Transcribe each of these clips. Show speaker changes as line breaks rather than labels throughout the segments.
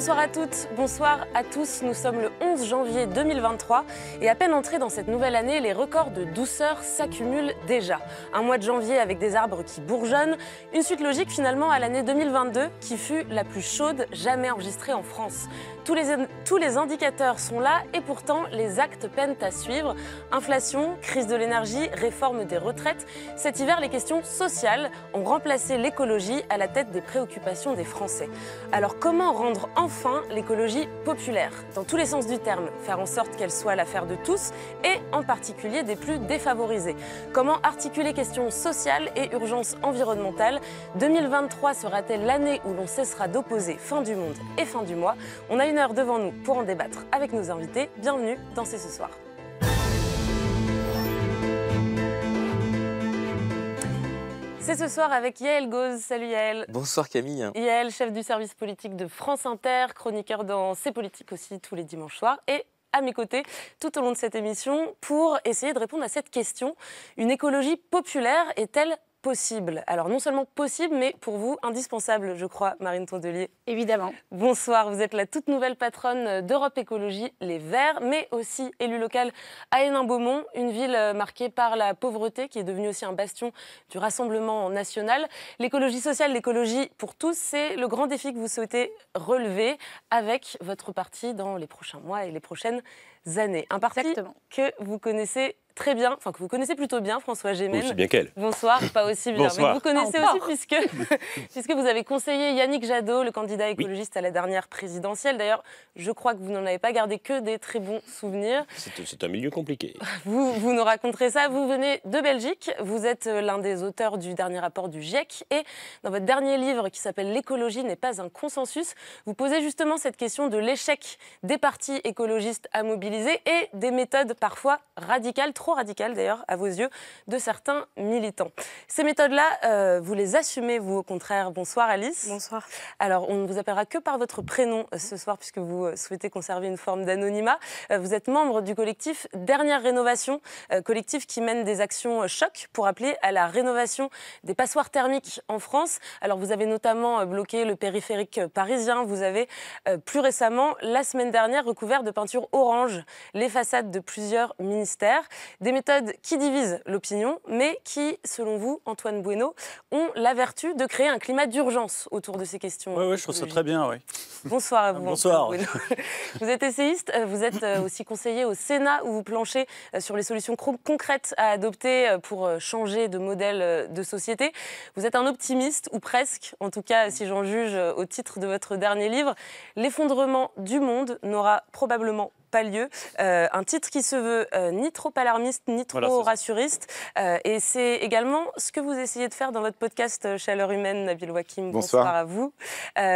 Bonsoir à toutes, bonsoir à tous. Nous sommes le 11 janvier 2023 et à peine entrés dans cette nouvelle année, les records de douceur s'accumulent déjà. Un mois de janvier avec des arbres qui bourgeonnent, une suite logique finalement à l'année 2022 qui fut la plus chaude jamais enregistrée en France. Tous les, tous les indicateurs sont là et pourtant les actes peinent à suivre. Inflation, crise de l'énergie, réforme des retraites. Cet hiver, les questions sociales ont remplacé l'écologie à la tête des préoccupations des Français. Alors comment rendre en enfin l'écologie populaire, dans tous les sens du terme, faire en sorte qu'elle soit l'affaire de tous et en particulier des plus défavorisés. Comment articuler questions sociales et urgences environnementales 2023 sera-t-elle l'année où l'on cessera d'opposer fin du monde et fin du mois On a une heure devant nous pour en débattre avec nos invités. Bienvenue dans ce soir. C'est ce soir avec Yael Gauze. Salut Yael.
Bonsoir Camille. Yael,
chef du service politique de France Inter, chroniqueur dans ses politiques aussi tous les dimanches soirs et à mes côtés tout au long de cette émission pour essayer de répondre à cette question. Une écologie populaire est-elle possible. Alors non seulement possible, mais pour vous indispensable, je crois, Marine Tondelier. Évidemment. Bonsoir, vous êtes la toute nouvelle patronne d'Europe Écologie Les Verts, mais aussi élue locale à Hénin-Beaumont, une ville euh, marquée par la pauvreté qui est devenue aussi un bastion du Rassemblement national. L'écologie sociale, l'écologie pour tous, c'est le grand défi que vous souhaitez relever avec votre parti dans les prochains mois et les prochaines années. Un parti que vous connaissez très bien, enfin que vous connaissez plutôt bien, François Gémen. bien qu'elle. Bonsoir, pas aussi bien, mais vous connaissez aussi puisque, puisque vous avez conseillé Yannick Jadot, le candidat écologiste à la dernière présidentielle. D'ailleurs, je crois que vous n'en avez pas gardé que des très bons souvenirs.
C'est un milieu compliqué.
Vous, vous nous raconterez ça. Vous venez de Belgique, vous êtes euh, l'un des auteurs du dernier rapport du GIEC et dans votre dernier livre qui s'appelle L'écologie n'est pas un consensus, vous posez justement cette question de l'échec des partis écologistes à mobiliser et des méthodes parfois radicales trop radicale d'ailleurs à vos yeux de certains militants. Ces méthodes-là, euh, vous les assumez vous au contraire. Bonsoir Alice. Bonsoir. Alors on ne vous appellera que par votre prénom euh, ce soir puisque vous euh, souhaitez conserver une forme d'anonymat. Vous êtes membre du collectif Dernière Rénovation, collectif qui mène des actions choc pour appeler à la rénovation des passoires thermiques en France. Alors vous avez notamment bloqué le périphérique parisien, vous avez plus récemment, la semaine dernière, recouvert de peinture orange les façades de plusieurs ministères. Des méthodes qui divisent l'opinion, mais qui, selon vous, Antoine Bueno, ont la vertu de créer un climat d'urgence autour de ces questions. Oui, je trouve ça très bien, oui. Bonsoir à vous. Bonsoir. vous êtes essayiste, vous êtes euh, aussi conseiller au Sénat où vous planchez euh, sur les solutions concrètes à adopter euh, pour changer de modèle de société. Vous êtes un optimiste, ou presque, en tout cas si j'en juge au titre de votre dernier livre. L'effondrement du monde n'aura probablement pas lieu. Euh, un titre qui se veut euh, ni trop alarmiste, ni trop rassuriste. Euh, et c'est également ce que vous essayez de faire dans votre podcast Chaleur humaine, Nabil Wakim. Bonsoir, à vous.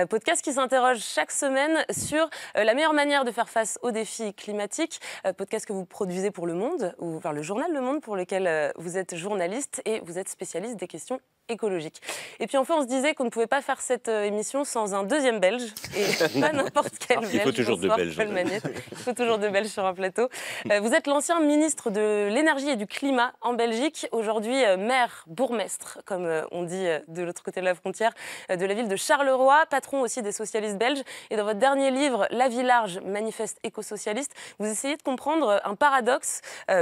podcast qui s'interroge chaque semaine sur la meilleure manière de faire face aux défis climatiques. podcast que vous produisez pour Le Monde, ou enfin, le journal Le Monde, pour lequel vous êtes journaliste et vous êtes spécialiste des questions écologique. Et puis enfin, on se disait qu'on ne pouvait pas faire cette euh, émission sans un deuxième Belge, et pas n'importe quel Belge. Il faut toujours deux Belges. Hein. Il faut toujours deux Belges sur un plateau. Euh, vous êtes l'ancien ministre de l'énergie et du climat en Belgique, aujourd'hui euh, maire, bourgmestre, comme on dit de l'autre côté de la frontière, de la ville de Charleroi, patron aussi des socialistes belges. Et dans votre dernier livre, La vie large, manifeste éco-socialiste, vous essayez de comprendre un paradoxe.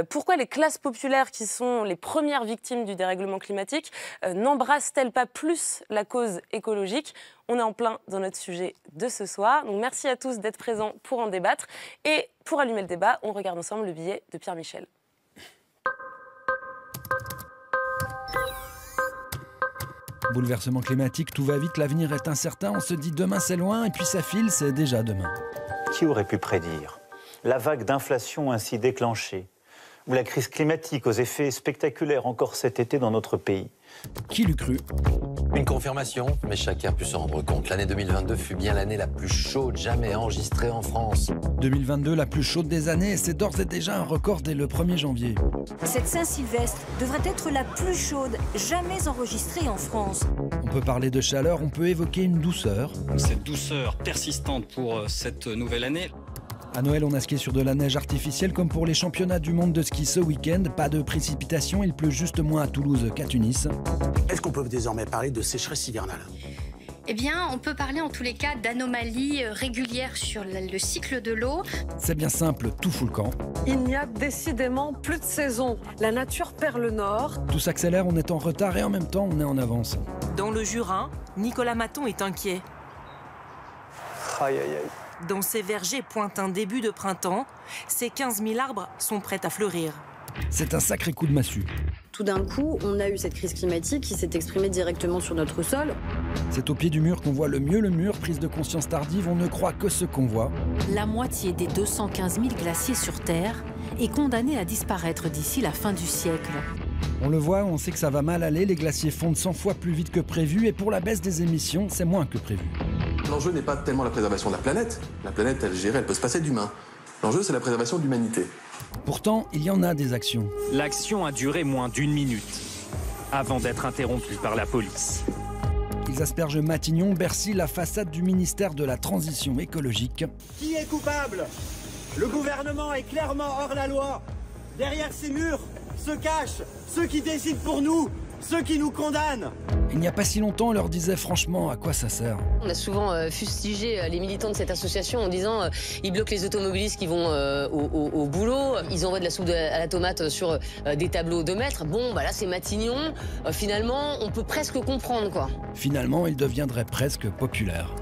pourquoi les classes populaires, qui sont les premières victimes du dérèglement climatique, n'en embrasse t elle pas plus la cause écologique On est en plein dans notre sujet de ce soir. Donc merci à tous d'être présents pour en débattre. Et pour allumer le débat, on regarde ensemble le billet de Pierre Michel.
Bouleversement climatique, tout va vite, l'avenir est incertain, on se dit demain c'est loin et puis ça file, c'est déjà demain.
Qui aurait pu prédire la vague d'inflation ainsi déclenchée ou la crise climatique aux effets spectaculaires encore cet été dans notre pays qui l'eût cru Une
confirmation, mais chacun a pu se rendre compte. L'année 2022 fut bien l'année la plus chaude jamais enregistrée en France. 2022, la plus chaude des années, c'est d'ores et déjà un record dès le 1er janvier.
Cette Saint-Sylvestre devrait être la plus chaude jamais enregistrée en France.
On peut parler de chaleur, on peut évoquer une douceur. Cette douceur persistante pour euh, cette nouvelle année. À Noël, on a skié sur de la neige artificielle comme pour les championnats du monde de ski ce week-end. Pas de précipitations, il pleut juste moins à Toulouse qu'à Tunis. Est-ce qu'on peut désormais parler de sécheresse hivernale
eh bien, on peut parler en tous les cas d'anomalies euh, régulières sur le cycle de l'eau.
C'est bien simple, tout fout le camp.
Il n'y a décidément plus de saison.
La nature perd le nord.
Tout s'accélère, on est en retard et en même temps, on est en avance.
Dans le
Jura,
Nicolas Maton est inquiet. Aïe, aïe, aïe. Dans ces vergers pointe un début de printemps. Ces 15 000 arbres sont prêts à fleurir.
C'est un sacré coup de massue.
Tout d'un coup, on a eu cette crise climatique qui s'est exprimée directement sur notre
sol. C'est au pied du mur qu'on voit le mieux le mur, prise de conscience tardive, on ne croit que ce qu'on voit.
La moitié des 215 000 glaciers sur Terre est condamnée à disparaître d'ici la fin
du siècle. On le voit, on sait que ça va mal aller, les glaciers fondent 100 fois plus vite que prévu et pour la baisse des émissions, c'est moins que prévu.
L'enjeu n'est pas tellement la préservation de la planète. La planète,
elle gère, elle peut se passer d'humains. L'enjeu, c'est la préservation de l'humanité. Pourtant, il y en a des actions. L'action a duré moins d'une minute avant d'être interrompue par la police. Ils aspergent Matignon, Bercy, la façade du ministère de la Transition écologique. Qui est coupable Le gouvernement est clairement hors la loi. Derrière ces murs se cachent ceux qui décident pour nous, ceux qui nous condamnent il n'y a pas si longtemps, on leur disait franchement à quoi ça sert.
On a souvent euh, fustigé euh, les militants de cette association en disant euh, ils bloquent les automobilistes qui vont au, boulot, ils envoient de la soupe à la tomate sur des tableaux de maître. Bon, bah là c'est Matignon. finalement, on peut presque comprendre quoi.
Finalement, il deviendrait presque populaire.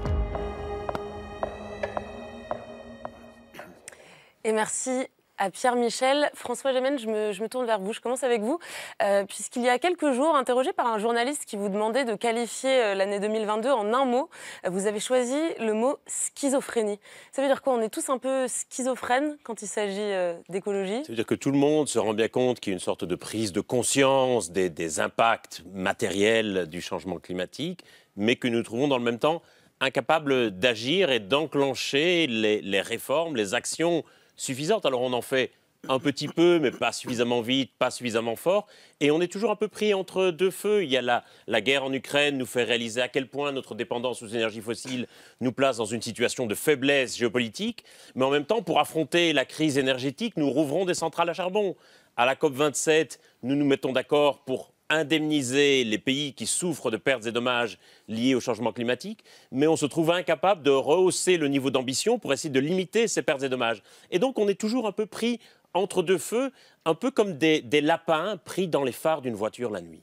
Et merci à Pierre Michel. François Gémen, je me, je tourne vers vous, je commence avec vous, euh, puisqu'il y a quelques jours, interrogé par un journaliste qui vous demandait de qualifier euh, l'année 2022 en un mot, euh, vous avez choisi le mot schizophrénie. Ça veut dire quoi On est tous un peu schizophrènes quand il s'agit d'écologie Ça
veut dire que tout le monde se rend bien compte qu'il y a une sorte de prise de conscience des, impacts matériels du changement climatique, mais que nous trouvons dans le même temps incapables d'agir et d'enclencher les réformes, les actions suffisante. Alors on en fait un petit peu, mais pas suffisamment vite, pas suffisamment fort. Et on est toujours un peu pris entre deux feux. Il y a la, guerre en Ukraine nous fait réaliser à quel point notre dépendance aux énergies fossiles nous place dans une situation de faiblesse géopolitique. Mais en même temps, pour affronter la crise énergétique, nous rouvrons des centrales à charbon. À la COP27, nous nous mettons d'accord pour indemniser les pays qui souffrent de pertes et dommages liés au changement climatique, mais on se trouve incapable de rehausser le niveau d'ambition pour essayer de limiter ces pertes et dommages. Et donc on est toujours un peu pris entre deux feux, un peu comme des, lapins pris dans les phares d'une voiture la nuit.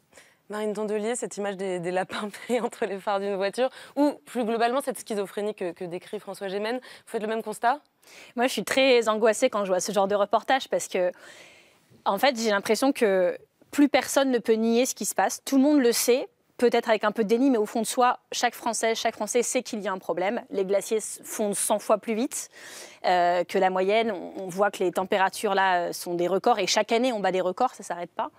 Marine Tondelier, cette image des, lapins pris entre les phares d'une voiture, ou plus globalement cette schizophrénie que, décrit François Gémen, vous faites le même
constat Moi, je suis très angoissée quand je vois ce genre de reportage parce que, en fait, j'ai l'impression que plus personne ne peut nier ce qui se passe. Tout le monde le sait peut-être avec un peu de déni, mais au fond de soi, chaque Français, chaque Français sait qu'il y a un problème. Les glaciers fondent 100 fois plus vite euh, que la moyenne. On, voit que les températures là euh, sont des records et chaque année on bat des records, ça s'arrête pas.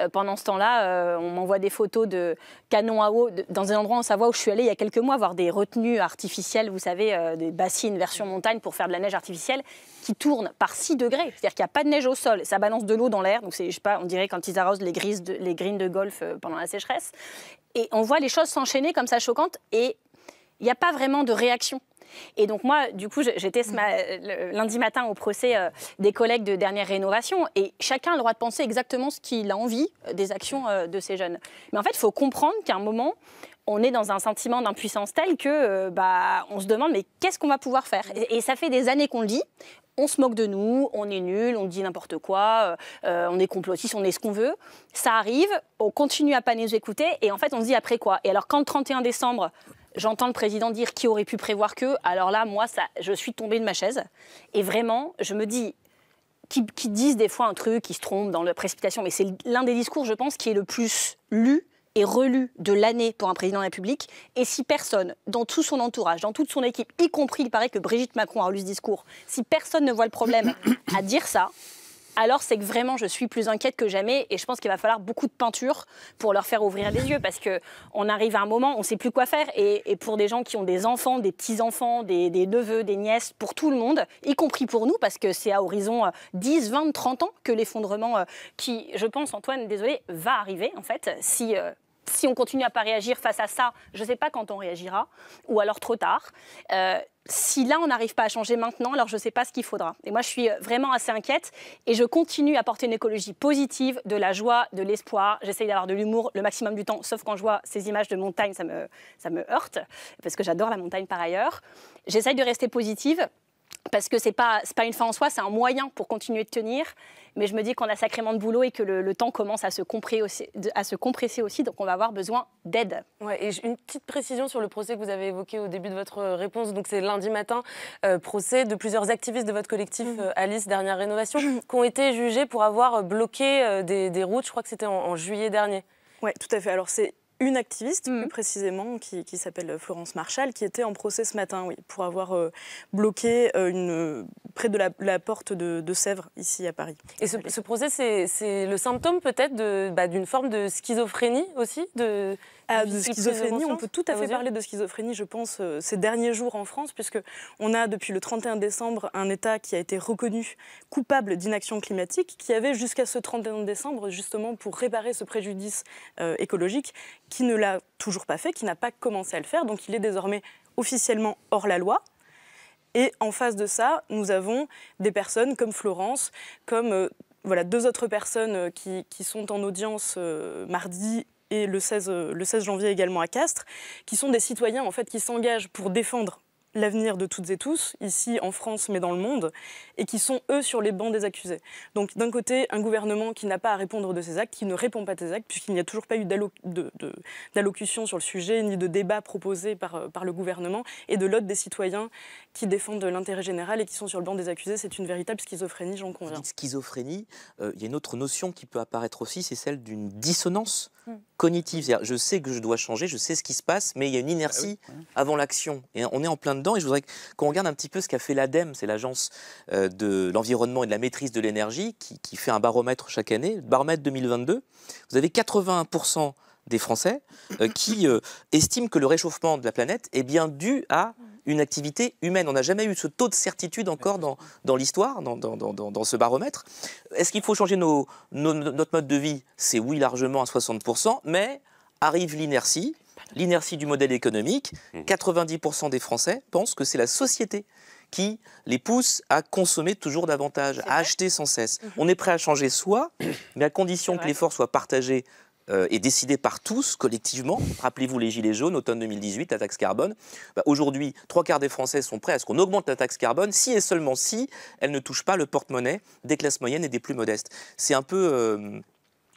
Euh, pendant ce temps-là, on m'envoie des photos de canons à eau dans un endroit en Savoie où je suis allée il y a quelques mois voir des retenues artificielles, vous savez, des bassines version montagne pour faire de la neige artificielle qui tournent par 6 degrés, c'est-à-dire qu'il n'y a pas de neige au sol, ça balance de l'eau dans l'air, donc c'est je sais pas, on dirait quand ils arrosent les grises les greens de golf pendant la sécheresse et on voit les choses s'enchaîner comme ça choquantes et il n'y a pas vraiment de réaction. Et donc moi, du coup, j'étais mm. lundi matin au procès euh, des collègues de dernière rénovation, et chacun a le droit de penser exactement ce qu'il a envie euh, des actions euh, de ces jeunes. Mais en fait, il faut comprendre qu'à un moment, on est dans un sentiment d'impuissance tel que bah, on se demande mais qu'est-ce qu'on va pouvoir faire et, et, ça fait des années qu'on le dit on se moque de nous, on est nul, on dit n'importe quoi, euh, euh, on est complotiste, on est ce qu'on veut. Ça arrive, on continue à pas nous écouter et en fait on se dit après quoi Et alors quand le 31 décembre, j'entends le président dire qui aurait pu prévoir que, alors là moi ça, je suis tombé de ma chaise et vraiment je me dis qui, qui disent des fois un truc, qui se trompent dans la précipitation, mais c'est l'un des discours je pense qui est le plus lu est relu de l'année pour un président de la République, et si personne, dans tout son entourage, dans toute son équipe, y compris, il paraît que Brigitte Macron a relu ce discours, si personne ne voit le problème à dire ça, alors c'est que vraiment je suis plus inquiète que jamais et je pense qu'il va falloir beaucoup de peinture pour leur faire ouvrir les yeux parce que on arrive à un moment on ne sait plus quoi faire et, pour des gens qui ont des enfants, des petits enfants, des, des, neveux, des nièces, pour tout le monde, y compris pour nous parce que c'est à horizon 10, 20, 30 ans que l'effondrement euh, qui, je pense Antoine, désolé, va arriver en fait si euh, si on continue à pas réagir face à ça, je ne sais pas quand on réagira, ou alors trop tard. Euh, si là, on n'arrive pas à changer maintenant, alors je ne sais pas ce qu'il faudra. Et moi, je suis euh, vraiment assez inquiète et je continue à porter une écologie positive, de la joie, de l'espoir. J'essaye d'avoir de l'humour le maximum du temps, sauf quand je vois ces images de montagne, ça me, ça me heurte, parce que j'adore la montagne par ailleurs. J'essaye de rester positive parce que ce n'est pas, pas une fin en soi, c'est un moyen pour continuer de tenir. Mais je me dis qu'on a sacrément de boulot et que le, temps commence à se, aussi, à se, compresser aussi, donc on va avoir besoin d'aide. Ouais, et une petite précision sur le procès que vous avez évoqué au début de votre euh, réponse. Donc c'est lundi matin, euh, procès de
plusieurs activistes de votre collectif mmh. euh, Alice Dernière Rénovation, mmh. qui ont été jugés pour avoir bloqué
des, routes, je crois que c'était en, juillet dernier. Oui, tout à fait. Alors c'est une activiste plus mm. précisément qui, s'appelle euh, Florence Marshall qui était en procès ce matin oui, pour avoir euh, bloqué euh, une, près de la, porte de, Sèvres ici à Paris. Et ce, procès c'est le symptôme peut-être bah, d'une forme de schizophrénie aussi de... Euh, schizophrénie. On peut tout à fait parler de schizophrénie, je pense, euh, ces derniers jours en France, puisque on a depuis le 31 décembre un État qui a été reconnu coupable d'inaction climatique, qui avait jusqu'à ce 31 décembre, justement, pour réparer ce préjudice euh, écologique, qui ne l'a toujours pas fait, qui n'a pas commencé à le faire. Donc il est désormais officiellement hors la loi, et en face de ça, nous avons des personnes comme Florence, comme voilà, deux autres personnes qui, sont en audience mardi et le 16, euh, le 16 janvier également à Castres, qui sont des citoyens en fait qui s'engagent pour défendre l'avenir de toutes et tous, ici en France mais dans le monde, et qui sont eux sur les bancs des accusés. Donc d'un côté, un gouvernement qui n'a pas à répondre de ses actes, qui ne répond pas à ses actes, puisqu'il n'y a toujours pas eu d'allocution sur le sujet, ni de débat proposé par, euh, par le gouvernement, et de l'autre des citoyens qui défendent l'intérêt général et qui sont sur le banc des accusés. C'est une véritable schizophrénie, j'en conviens.
Schizophrénie, euh, il y a une autre notion qui peut apparaître aussi, c'est celle d'une dissonance cognitive. je sais que je dois changer, je sais ce qui se passe, mais il y a une inertie ah avant l'action. Et on est en plein dedans. Et je voudrais qu'on regarde un petit peu ce qu'a fait l'ADEME, c'est l'Agence euh, de l'environnement et de la maîtrise de l'énergie, qui, fait un baromètre chaque année, baromètre 2022. Vous avez 80% des Français euh, qui euh, estiment que le réchauffement de la planète est bien dû à une activité humaine. On n'a jamais eu ce taux de certitude encore dans, l'histoire, dans, ce baromètre. Est-ce qu'il faut changer nos, notre mode de vie C'est oui, largement à 60%, mais arrive l'inertie, l'inertie du modèle économique. 90% mmh. des Français pensent que c'est la société qui les pousse à consommer toujours davantage, à acheter sans cesse. Mmh. On est prêt à changer soi, mais à condition que l'effort soit partagé euh, est décidé par tous collectivement. Rappelez-vous les Gilets jaunes, automne 2018, la taxe carbone. Bah, aujourd'hui, trois quarts des Français sont prêts à ce qu'on augmente la taxe carbone si et seulement si elle ne touche pas le porte-monnaie des classes moyennes et des plus modestes. C'est un peu... Euh,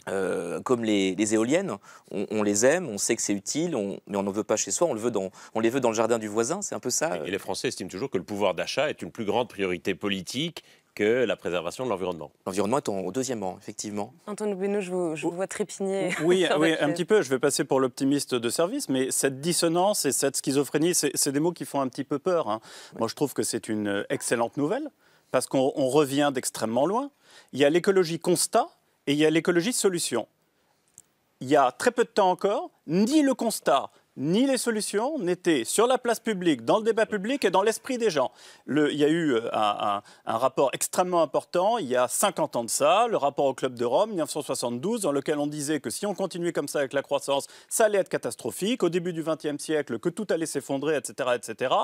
euh, comme les, éoliennes, on, les aime, on sait que c'est utile, mais on n'en veut
pas chez soi, on, on les veut dans le jardin du voisin, c'est un peu ça. Et les Français estiment toujours que le pouvoir d'achat est une plus grande priorité politique que la préservation de l'environnement. L'environnement est au deuxième rang, effectivement.
Antoine Benoît, je vous, vois trépigner. Oui, un
petit peu. Je vais passer pour l'optimiste de service, mais cette
dissonance et cette schizophrénie, c'est des mots qui font un petit peu peur. Hein. Moi, je trouve que c'est une excellente nouvelle, parce qu'on revient d'extrêmement loin. Il y a l'écologie constat et il y a l'écologie solution. Il y a très peu de temps encore, ni le constat, ni les solutions n'étaient sur la place publique, dans le débat public et dans l'esprit des gens. Le, il y a eu euh, un, rapport extrêmement important il y a 50 ans de ça, le rapport au Club de Rome, 1972, dans lequel on disait que si on continuait comme ça avec la croissance, ça allait être catastrophique, au début du XXe siècle, que tout allait s'effondrer, etc., etc.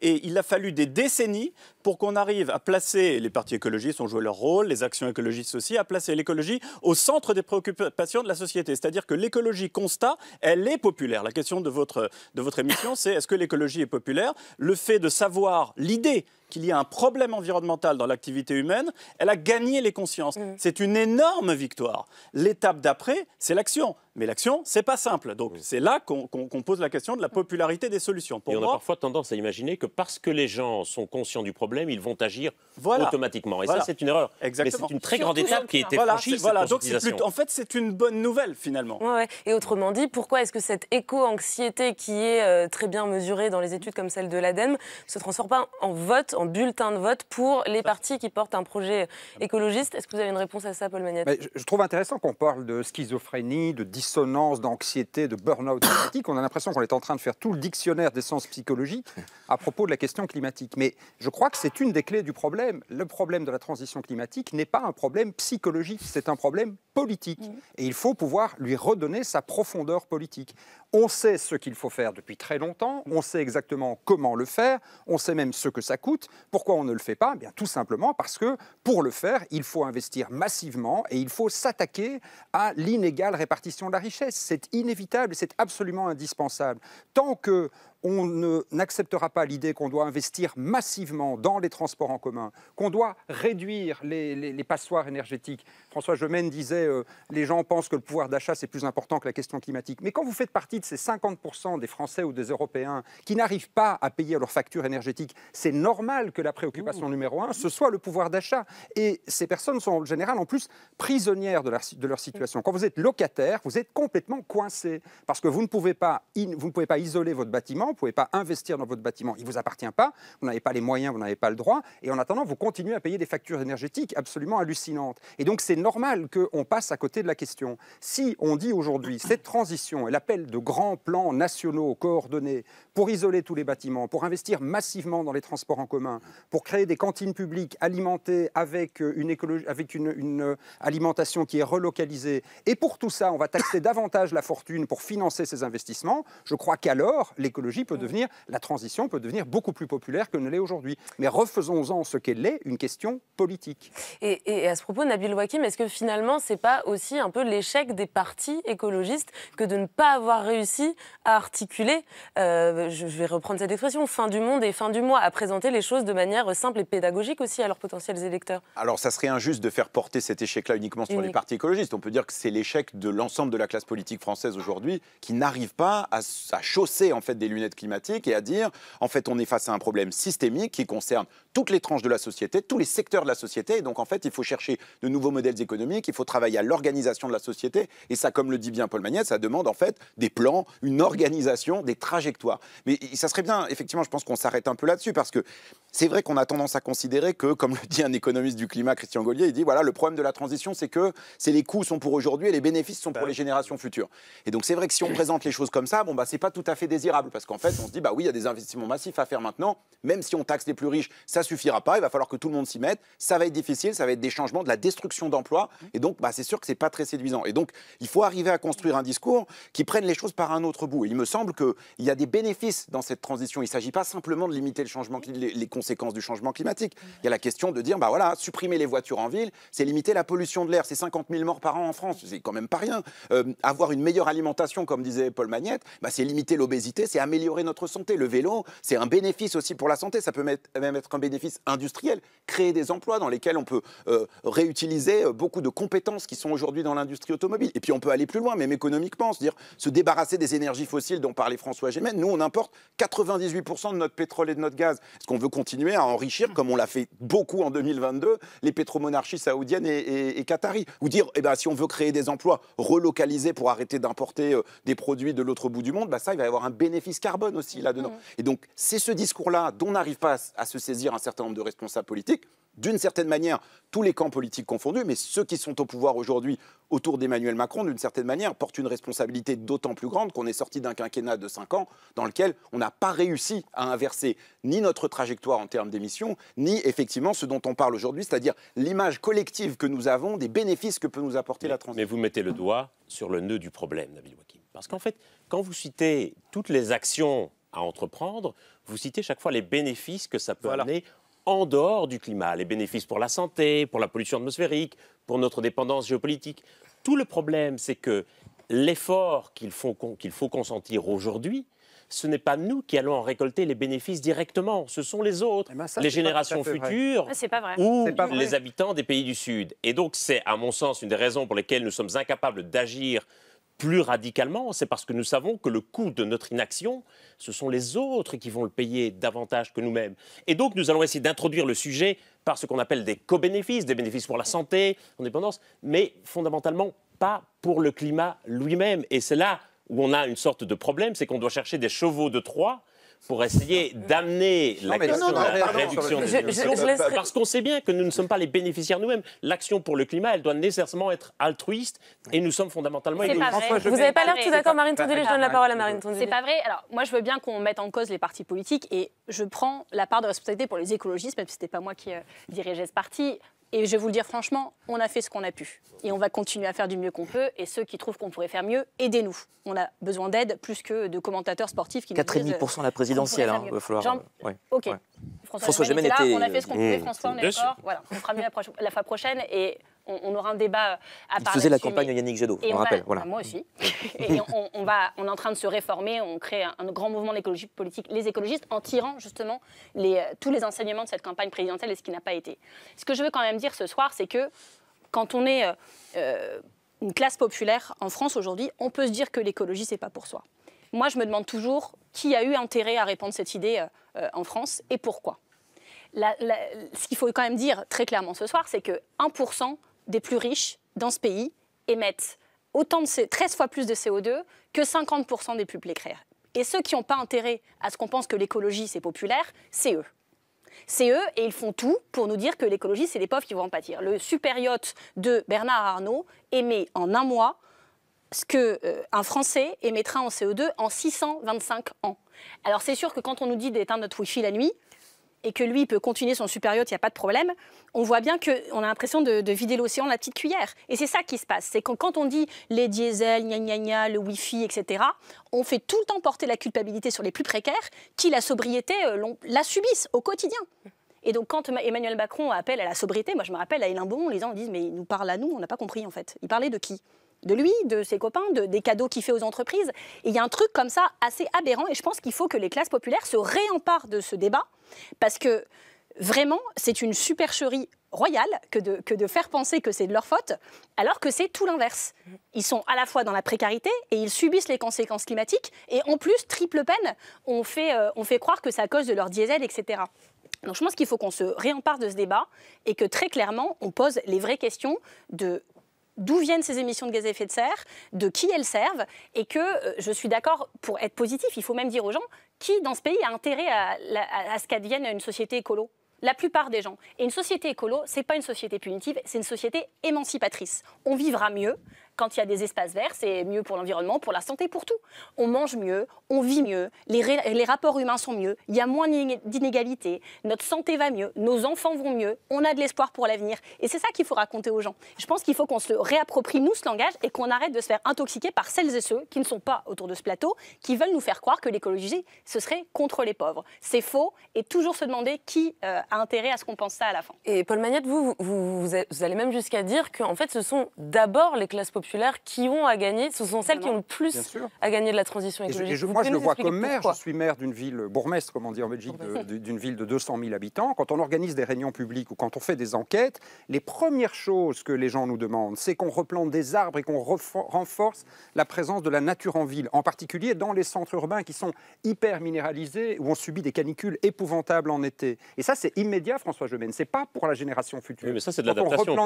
Et il a fallu des décennies pour qu'on arrive à placer, les partis écologistes ont joué leur rôle, les actions écologistes aussi, à placer l'écologie au centre des préoccupations de la société. C'est-à-dire que l'écologie constat, elle est populaire. La question de de votre, de votre émission, c'est est-ce que l'écologie est populaire Le fait de savoir l'idée qu'il y a un problème environnemental dans l'activité humaine, elle a gagné les consciences. Mm. C'est une énorme victoire. L'étape d'après, c'est l'action. Mais l'action, c'est pas simple. Donc c'est là qu'on pose la question de la mm. popularité des solutions. Pour on a
parfois tendance à imaginer que parce que les gens sont conscients du problème, ils vont agir automatiquement. Et ça, c'est une erreur. Exactement. Mais c'est une très grande étape qui a été franchie. en
fait, c'est une bonne nouvelle finalement.
Et autrement dit, pourquoi est-ce que cette éco-anxiété qui est euh, très bien mesurée dans les études comme celle de l'ADEME se transforme pas en vote en bulletin de vote pour les partis qui portent un projet écologiste. Est-ce que vous avez une réponse à ça, Paul Magnette
je, trouve intéressant qu'on parle de schizophrénie, de dissonance, d'anxiété, de burn-out climatique. On a l'impression qu'on est en train de faire tout le dictionnaire des sciences psychologiques à propos de la question climatique. Mais je crois que c'est une des clés du problème. Le problème de la transition climatique n'est pas un problème psychologique, c'est un problème politique. Mm. Et il faut pouvoir lui redonner sa profondeur politique. On sait ce qu'il faut faire depuis très longtemps, on sait exactement comment le faire, on sait même ce que ça coûte, pourquoi on ne le fait pas eh bien, Tout simplement parce que pour le faire, il faut investir massivement et il faut s'attaquer à l'inégale répartition de la richesse. C'est inévitable, c'est absolument indispensable. Tant que on n'acceptera pas l'idée qu'on doit investir massivement dans les transports en commun, qu'on doit réduire les, passoires énergétiques. François Jemène disait euh, les gens pensent que le pouvoir d'achat c'est plus important que la question climatique. Mais quand vous faites partie de ces 50% des Français ou des Européens qui n'arrivent pas à payer leurs factures énergétiques, c'est normal que la préoccupation numéro un ce soit le pouvoir d'achat. Et ces personnes sont en général en plus prisonnières de leur, de leur situation. Quand vous êtes locataire, vous êtes complètement coincé parce que vous ne pouvez pas, vous ne pouvez pas isoler votre bâtiment vous ne pouvez pas investir dans votre bâtiment. Il ne vous appartient pas, vous n'avez pas les moyens, vous n'avez pas le droit. Et en attendant, vous continuez à payer des factures énergétiques absolument hallucinantes. Et donc, c'est normal qu'on passe à côté de la question. Si on dit aujourd'hui, cette transition, et l'appel de grands plans nationaux coordonnés pour isoler tous les bâtiments, pour investir massivement dans les transports en commun, pour créer des cantines publiques alimentées avec euh, une, écologie, avec une euh, alimentation qui est relocalisée. Et pour tout ça, on va taxer davantage la fortune pour financer ces investissements. Je crois qu'alors, l'écologie peut mm. devenir, la transition peut devenir beaucoup plus populaire que ne l'est aujourd'hui. Mais refaisons-en ce qu'elle est, une question politique.
Et, à ce propos, Nabil Wakim, est-ce que finalement, c'est pas aussi un peu l'échec des partis écologistes que de ne pas avoir réussi à articuler, euh, je vais reprendre cette expression, fin du monde et fin du mois, à présenter les choses de manière simple et pédagogique aussi à leurs potentiels électeurs
Alors, ça serait injuste de faire porter cet échec-là uniquement sur les partis écologistes. On peut dire que c'est l'échec de l'ensemble de la classe politique française aujourd'hui qui n'arrive pas à, à chausser en fait des lunettes climatique et à dire, en fait, on est face à un problème systémique qui concerne toutes les tranches de la société, tous les secteurs de la société. Et donc, en fait, il faut chercher de nouveaux modèles économiques, il faut travailler à l'organisation de la société. Et ça, comme le dit bien Paul Magnette, ça demande en fait des plans, une organisation, des trajectoires. Mais ça serait bien, effectivement, je pense qu'on s'arrête un peu là-dessus parce que c'est vrai qu'on a tendance à considérer que, comme le dit un économiste du climat, Christian Gollier, il dit voilà, le problème de la transition, c'est que c'est les coûts sont pour aujourd'hui et les bénéfices sont pour bah les générations futures. Et donc, c'est vrai que si on présente les choses comme ça, bon, bah, c'est pas tout à fait désirable parce qu'en en fait, on se dit, bah oui, il y a des investissements massifs à faire maintenant, même si on taxe les plus riches, ça suffira pas, il va falloir que tout le monde s'y mette, ça va être difficile, ça va être des changements, de la destruction d'emplois, et donc bah, c'est sûr que c'est pas très séduisant. Et donc, il faut arriver à construire un discours qui prenne les choses par un autre bout. Et il me semble qu'il y a des bénéfices dans cette transition, il ne s'agit pas simplement de limiter le changement, les conséquences du changement climatique, il y a la question de dire, bah voilà, supprimer les voitures en ville, c'est limiter la pollution de l'air, c'est 50 000 morts par an en France, c'est quand même pas rien. Euh, avoir une meilleure alimentation, comme disait Paul Magnette, bah, c'est limiter l'obésité, c'est améliorer améliorer notre santé. Le vélo, c'est un bénéfice aussi pour la santé, ça peut même être un bénéfice industriel, créer des emplois dans lesquels on peut euh, réutiliser euh, beaucoup de compétences qui sont aujourd'hui dans l'industrie automobile. Et puis on peut aller plus loin, même économiquement, se dire se débarrasser des énergies fossiles dont parlait François Gémen. Nous, on importe 98% de notre pétrole et de notre gaz. Est-ce qu'on veut continuer à enrichir, comme on l'a fait beaucoup en 2022, les pétromonarchies saoudiennes et, et, Ou dire, eh ben, si on veut créer des emplois relocalisés pour arrêter d'importer euh, des produits de l'autre bout du monde, bah, ça, il va y avoir un bénéfice carbone bonne aussi là-dedans. Mm. Et donc, c'est ce discours-là dont n'arrive pas à se saisir un certain nombre de responsables politiques, d'une certaine manière, tous les camps politiques confondus, mais ceux qui sont au pouvoir aujourd'hui autour d'Emmanuel Macron, d'une certaine manière, portent une responsabilité d'autant plus grande qu'on est sorti d'un quinquennat de cinq ans dans lequel on n'a pas réussi à inverser ni notre trajectoire en termes d'émissions, ni effectivement ce dont on parle aujourd'hui, c'est-à-dire l'image collective que nous avons des bénéfices que peut nous apporter la transition. Mais vous mettez
le doigt sur le nœud du problème, David
Waki. Parce qu'en fait, quand vous citez toutes les
actions à entreprendre, vous citez chaque fois les bénéfices que ça peut amener en dehors du climat, les bénéfices pour la santé, pour la pollution atmosphérique, pour notre dépendance géopolitique. Tout le problème, c'est que l'effort qu'il faut, consentir aujourd'hui, ce n'est pas nous qui allons en récolter les bénéfices directement, ce sont les autres, eh ben, les générations futures ah, ou les habitants des pays du Sud. Et donc c'est, à mon sens, une des raisons pour lesquelles nous sommes incapables d'agir plus radicalement, c'est parce que nous savons que le coût de notre inaction, ce sont les autres qui vont le payer davantage que nous-mêmes. Et donc nous allons essayer d'introduire le sujet par ce qu'on appelle des co-bénéfices, des bénéfices pour la santé, en dépendance, mais fondamentalement pas pour le climat lui-même. Et c'est là où on a une sorte de problème, c'est qu'on doit chercher des chevaux de Troie pour essayer d'amener la question de la réduction des émissions. Parce qu'on sait bien que nous ne sommes pas les bénéficiaires nous-mêmes. L'action pour le climat, elle doit nécessairement être altruiste et nous sommes fondamentalement Vous n'avez pas l'air tout d'accord, Marine Tondelier. Je donne la parole à Marine
Tondelier. C'est pas vrai. Alors, moi, je veux bien qu'on mette en cause les partis politiques et je prends la part de responsabilité pour les écologistes, même si ce n'était pas moi qui euh, dirigeais ce parti. Et je vais vous le dire franchement, on a fait ce qu'on a pu. Et on va continuer à faire du mieux qu'on peut. Et ceux qui trouvent qu'on pourrait faire mieux, aidez-nous. On a besoin d'aide plus que de commentateurs sportifs qui 4 nous disent... 4,5% euh, la
présidentielle, hein, il va falloir... Jean... Euh, ouais. Ok.
François, François était... on a fait ce qu'on euh, pouvait, François, on est fort. Voilà, on fera mieux la, la fois prochaine. Et on, aura un débat euh, à part. Il faisait la campagne
Yannick Jadot, on, rappelle. Voilà. Ah, moi
aussi. et on, va, on est en train de se réformer, on crée un, grand mouvement d'écologie politique, les écologistes, en tirant justement les, euh, tous les enseignements de cette campagne présidentielle et ce qui n'a pas été. Ce que je veux quand même dire ce soir, c'est que quand on est euh, une classe populaire en France aujourd'hui, on peut se dire que l'écologie, c'est pas pour soi. Moi, je me demande toujours qui a eu intérêt à répandre cette idée en France et pourquoi. ce qu'il faut quand même dire très clairement ce soir, c'est que 1% des plus riches dans ce pays émettent autant de 13 fois plus de CO2 que 50% des plus précaires. Et ceux qui n'ont pas intérêt à ce qu'on pense que l'écologie c'est populaire, c'est eux. C'est eux et ils font tout pour nous dire que l'écologie c'est les pauvres qui vont en pâtir. Le super yacht de Bernard Arnault émet en un mois ce que euh, un Français émettra en CO2 en 625 ans. Alors c'est sûr que quand on nous dit d'éteindre notre Wi-Fi la nuit, et que lui peut continuer son supérieur il n'y a pas de problème, on voit bien qu'on a l'impression de, vider l'océan de la petite cuillère. Et c'est ça qui se passe. C'est que quand on dit les diesels, gna le wifi, fi etc., on fait tout le temps porter la culpabilité sur les plus précaires qui la sobriété euh, la subissent au quotidien. Et donc quand Emmanuel Macron appelle à la sobriété, moi je me rappelle à Hélène les gens disent mais il nous parle à nous, on n'a pas compris en fait. Il parlait de qui de lui, de ses copains, de, des cadeaux qu'il fait aux entreprises. il y a un truc comme ça assez aberrant et je pense qu'il faut que les classes populaires se réemparent de ce débat parce que vraiment, c'est une supercherie royale que de, faire penser que c'est de leur faute, alors que c'est tout l'inverse. Ils sont à la fois dans la précarité et ils subissent les conséquences climatiques et en plus, triple peine, on fait, euh, on fait croire que c'est à cause de leur diesel, etc. Donc je pense qu'il faut qu'on se réempare de ce débat et que très clairement, on pose les vraies questions de d'où viennent ces émissions de gaz à effet de serre, de qui elles servent, et que euh, je suis d'accord, pour être positif, il faut même dire aux gens qui dans ce pays a intérêt à, à ce qu'advienne une société écolo. La plupart des gens. Et une société écolo, c'est pas une société punitive, c'est une société émancipatrice. On vivra mieux, quand il y a des espaces verts, c'est mieux pour l'environnement, pour la santé, pour tout. On mange mieux, on vit mieux, les, les rapports humains sont mieux, il y a moins d'inégalités, notre santé va mieux, nos enfants vont mieux, on a de l'espoir pour l'avenir. Et c'est ça qu'il faut raconter aux gens. Je pense qu'il faut qu'on se réapproprie, nous, ce langage et qu'on arrête de se faire intoxiquer par celles et ceux qui ne sont pas autour de ce plateau, qui veulent nous faire croire que l'écologie, ce serait contre les pauvres. C'est faux et toujours se demander qui euh, a intérêt à ce qu'on pense ça à la fin. Et Paul Magnette, vous, vous, vous, vous allez même jusqu'à dire qu'en fait, ce sont d'abord les classes populaires
qui ont à gagner, ce sont celles qui ont le plus à gagner de la transition écologique. je, moi, je le vois comme maire,
je suis maire d'une ville, bourgmestre, comme on dit en Belgique, d'une ville de 200 000 habitants. Quand on organise des réunions publiques ou quand on fait des enquêtes, les premières choses que les gens nous demandent, c'est qu'on replante des arbres et qu'on renforce la présence de la nature en ville, en particulier dans les centres urbains qui sont hyper minéralisés, où on subit des canicules épouvantables en été. Et ça, c'est immédiat, François Ce c'est pas pour la génération future. Oui, mais ça, c'est de l'adaptation.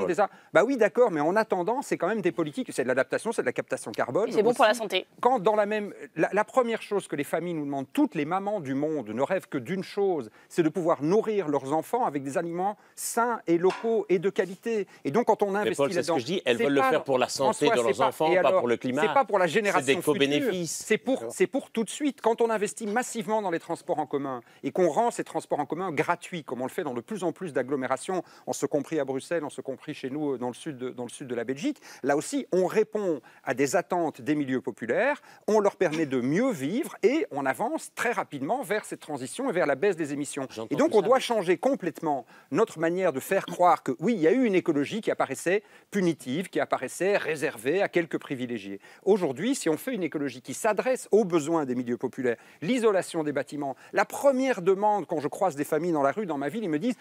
Bah oui, d'accord, mais en attendant, c'est quand même des politiques c'est de l'adaptation, c'est de la captation carbone. C'est bon pour la santé. Quand dans la même, la, première chose que les familles nous demandent, toutes les mamans du monde ne rêvent que d'une chose, c'est de pouvoir nourrir leurs enfants avec des aliments sains et locaux et de qualité. Et donc quand on investit là-dedans, ce que je dis, elles veulent le faire pour la santé de leurs enfants, pas pour le climat. C'est pas pour la génération C'est des faux bénéfices. C'est pour, c'est pour tout de suite. Quand on investit massivement dans les transports en commun et qu'on rend ces transports en commun gratuits, comme on le fait dans de plus en plus d'agglomérations, en se compris à Bruxelles, on se compris chez nous euh, dans le sud de, dans le sud de la Belgique, là aussi on on répond à des attentes des milieux populaires, on leur permet de mieux vivre et on avance très rapidement vers cette transition et vers la baisse des émissions. Et donc on doit changer complètement notre manière de faire croire que oui, il y a eu une écologie qui apparaissait punitive, qui apparaissait réservée à quelques privilégiés. Aujourd'hui, si on fait une écologie qui s'adresse aux besoins des milieux populaires, l'isolation des bâtiments, la première demande quand je croise des familles dans la rue, dans ma ville, ils me disent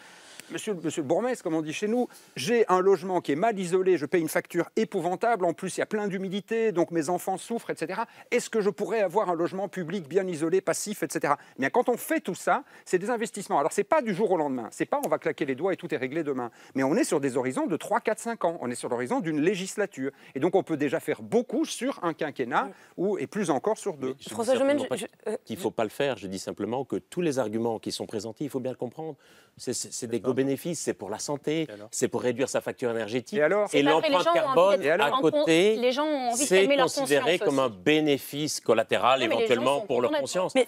Monsieur, monsieur le comme on dit chez nous, j'ai un logement qui est mal isolé, je paye une facture épouvantable en plus il y a plein d'humidité, donc mes enfants souffrent, etc. Est-ce que je pourrais avoir un logement public bien isolé, passif, etc. Mais quand on fait tout ça, c'est des investissements. Alors ce n'est pas du jour au lendemain, c'est pas on va claquer les doigts et tout est réglé demain, mais on est sur des horizons de 3, 4, 5 ans, on est sur l'horizon d'une législature. Et donc on peut déjà faire beaucoup sur un quinquennat, ou, et plus encore sur deux. Euh, je qu'il ne faut
pas le faire, je dis simplement que tous les arguments qui sont présentés, il faut bien le comprendre, c'est des gros bénéfices, c'est pour la santé, c'est pour réduire sa facture énergétique, et l'empreinte carbone les
gens c'est considéré comme un
bénéfice collatéral éventuellement pour leur conscience. Mais,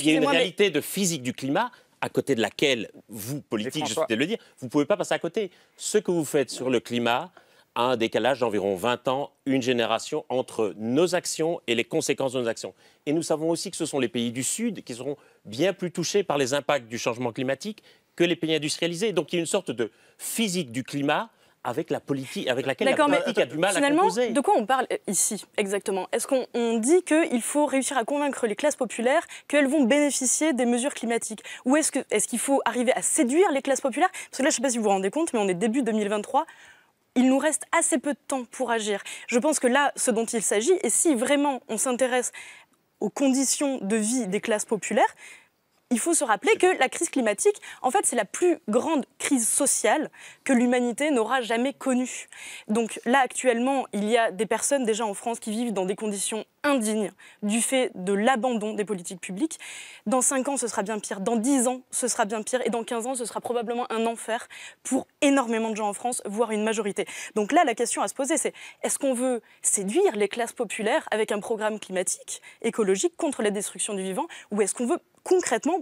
il y a une réalité de physique du climat à côté de laquelle vous, politiques, je souhaitais le dire, vous ne pouvez pas passer à côté. Ce que vous faites sur le climat a un décalage d'environ 20 ans, une génération, entre nos actions et les conséquences de nos actions. Et nous savons aussi que ce sont les pays du Sud qui seront bien plus touchés par les impacts du changement climatique que les pays industrialisés. Donc il y a une sorte de physique du climat avec, la politique, avec laquelle la politique a du mal à composer.
De quoi on parle euh, ici exactement Est-ce qu'on dit qu'il faut réussir à convaincre les classes populaires qu'elles vont bénéficier des mesures climatiques Ou est-ce qu'il est faut arriver à séduire les classes populaires Parce que là, je ne sais pas si vous vous rendez compte, mais on est début 2023 il nous reste assez peu de temps pour agir. Je pense que là, ce dont il s'agit, et si vraiment on s'intéresse aux conditions de vie des classes populaires, il faut se rappeler que la crise climatique, en fait, c'est la plus grande crise sociale que l'humanité n'aura jamais connue. Donc là, actuellement, il y a des personnes déjà en France qui vivent dans des conditions indignes du fait de l'abandon des politiques publiques. Dans 5 ans, ce sera bien pire. Dans 10 ans, ce sera bien pire. Et dans 15 ans, ce sera probablement un enfer pour énormément de gens en France, voire une majorité. Donc là, la question à se poser, c'est est-ce qu'on veut séduire les classes populaires avec un programme climatique, écologique, contre la destruction du vivant, ou est-ce qu'on veut concrètement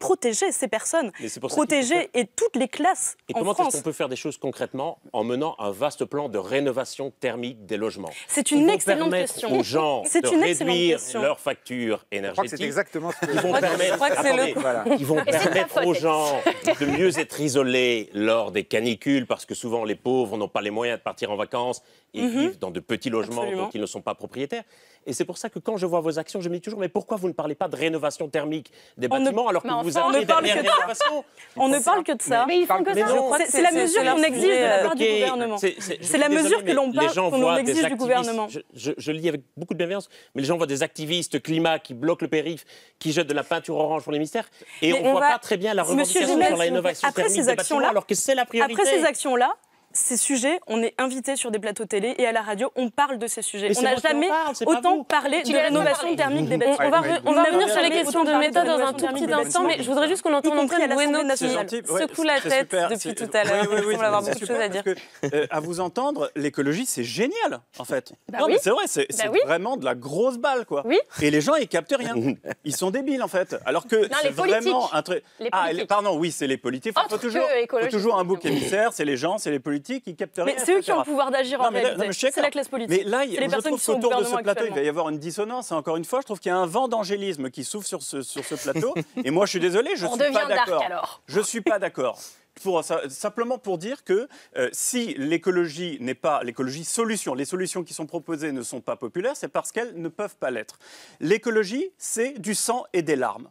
protéger ces personnes,
protéger
et toutes les classes.
Et comment est-ce qu'on peut faire des choses concrètement en menant un vaste plan de rénovation thermique des logements C'est
une excellente question. Aux gens de une réduire leurs
factures énergétiques. C'est exactement
ce que vont permettre. Ils vont permettre aux gens
de mieux être isolés lors des canicules parce que souvent les pauvres n'ont pas les moyens de partir en vacances Ils mhm. vivent dans de petits logements dont ils ne sont pas propriétaires. Et c'est pour ça que quand je vois vos actions, je me dis toujours, mais pourquoi vous ne parlez pas de rénovation thermique des bâtiments alors que vous avez des rénovations
On ne parle que de ça. Mais ils font que ça. C'est la mesure qu'on exige de la euh, part du gouvernement. C'est la mesure que l'on exige du gouvernement.
Je lis avec beaucoup de bienveillance, mais les gens voient des activistes climat qui bloquent le périph', qui jettent de la peinture orange pour les ministères, et on ne voit pas très bien la revendication sur la rénovation thermique alors que c'est la priorité. Après ces
actions-là, ces sujets, on est invité sur des plateaux télé et à la radio, on parle de ces sujets. on n'a jamais autant parlé de rénovation thermique des bâtiments. on va, revenir sur les questions de méthode dans un tout petit instant, mais je voudrais juste qu'on entende Antoine Bueno qui secoue la tête
depuis tout à l'heure. On va avoir beaucoup de choses à dire.
Euh, à vous entendre, l'écologie, c'est génial, en fait. Bah non, mais c'est vrai, c'est bah vraiment de la grosse balle, quoi. Et les gens, ils captent rien. Ils sont débiles, en fait. Alors que c'est vraiment un truc. Ah, pardon, oui, c'est les politiques. Il faut toujours un bouc émissaire, c'est les gens, c'est les politiques qui Mais c'est eux qui ont le pouvoir d'agir en réalité. C'est la classe politique. Mais là, il, je trouve qu'autour de ce plateau, il va y avoir une dissonance. Et encore une fois, je trouve qu'il y a un vent d'angélisme qui souffle sur ce, sur ce plateau. et moi, je suis désolé, je ne suis pas d'accord. Je suis pas d'accord. Pour, simplement pour dire que euh, si l'écologie n'est pas l'écologie solution, les solutions qui sont proposées ne sont pas populaires, c'est parce qu'elles ne peuvent pas l'être. L'écologie, c'est du sang et des larmes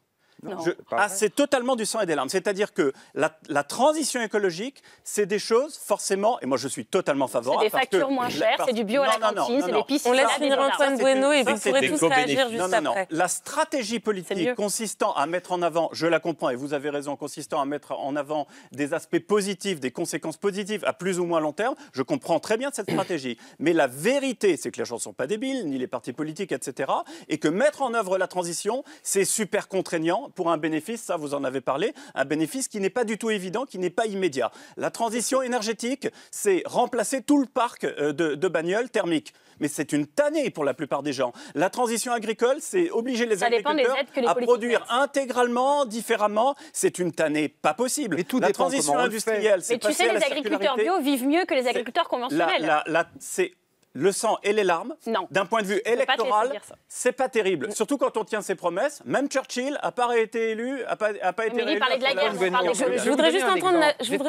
ah, c'est totalement du sang et des larmes. C'est-à-dire que la, transition écologique, c'est des choses forcément, et moi je suis totalement favorable. C'est des factures moins chères, c'est du bio à la cantine, c'est des pistes. On laisse finir Antoine Bueno et vous pourrez tous réagir juste non, non, après. La stratégie politique consistant à mettre en avant, je la comprends et vous avez raison, consistant à mettre en avant des aspects positifs, des conséquences positives à plus ou moins long terme, je comprends très bien cette stratégie. Mais la vérité, c'est que les gens ne sont pas débiles, ni les partis politiques, etc. Et que mettre en œuvre la transition, c'est super contraignant pour un bénéfice, ça vous en avez parlé, un bénéfice qui n'est pas du tout évident, qui n'est pas immédiat. La transition énergétique, c'est remplacer tout le parc euh, de, de bagnoles thermiques. Mais c'est une tannée pour la plupart des gens. La transition agricole, c'est obliger les agriculteurs à produire intégralement, différemment. C'est une tannée pas possible. la transition industrielle, c'est Mais tu sais, les agriculteurs bio
vivent mieux que les agriculteurs conventionnels.
c'est le sang et les larmes. D'un point de vue électoral, c'est pas terrible. Surtout quand on tient ses promesses. Même Churchill
a pas été élu, a pas, été Il parlait de la guerre. je, voudrais juste entendre.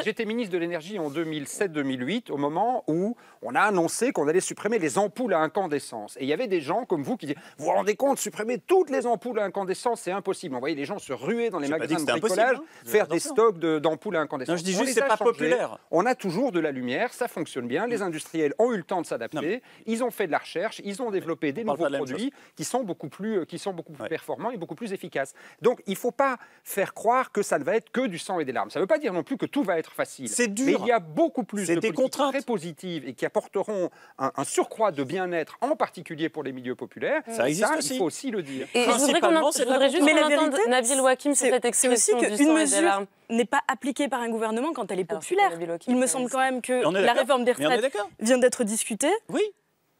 J'étais ministre de l'énergie en 2007-2008, au moment où on a annoncé qu'on allait supprimer les ampoules à incandescence. Et il y avait des gens comme vous qui disaient Vous vous rendez compte, supprimer toutes les ampoules à incandescence, c'est impossible. On voyait les gens se ruer dans les magasins de bricolage, hein. faire des stocks d'ampoules à incandescence. je dis juste, c'est pas populaire. On a toujours de la lumière, ça fonctionne bien. Les mm. industriels ont eu le temps de s'adapter. Ils ont fait de la recherche, ils ont développé des nouveaux produits qui sont beaucoup plus, euh, qui sont beaucoup plus performants et beaucoup plus efficaces. Donc il ne faut pas faire croire que ça ne va être que du sang et des larmes. Ça ne veut pas dire non plus que tout va être facile. C'est dur. Mais il y a beaucoup plus de politiques très positives et qui apporteront un, surcroît de bien-être, en particulier pour les milieux populaires. Ça existe aussi. Il faut aussi le dire. Principalement, Mais la vérité, Nabil Wakim, c'est cette expression aussi du sang mesure et des larmes
n'est pas appliquée par un
gouvernement quand
elle est populaire. il me semble quand même que la réforme des retraites vient d'être discutée. Oui.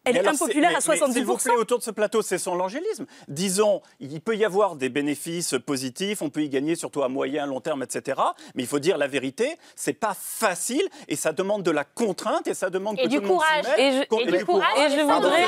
Elle est impopulaire à 70%. S'il vous plaît,
autour de ce plateau, c'est son l'angélisme. Disons, il peut y avoir des bénéfices positifs, on peut y gagner surtout à moyen, long terme, etc. Mais il faut dire la vérité, c'est pas facile et ça demande de la contrainte et ça demande que du tout courage. Le monde et, je, et, du courage. Et je voudrais,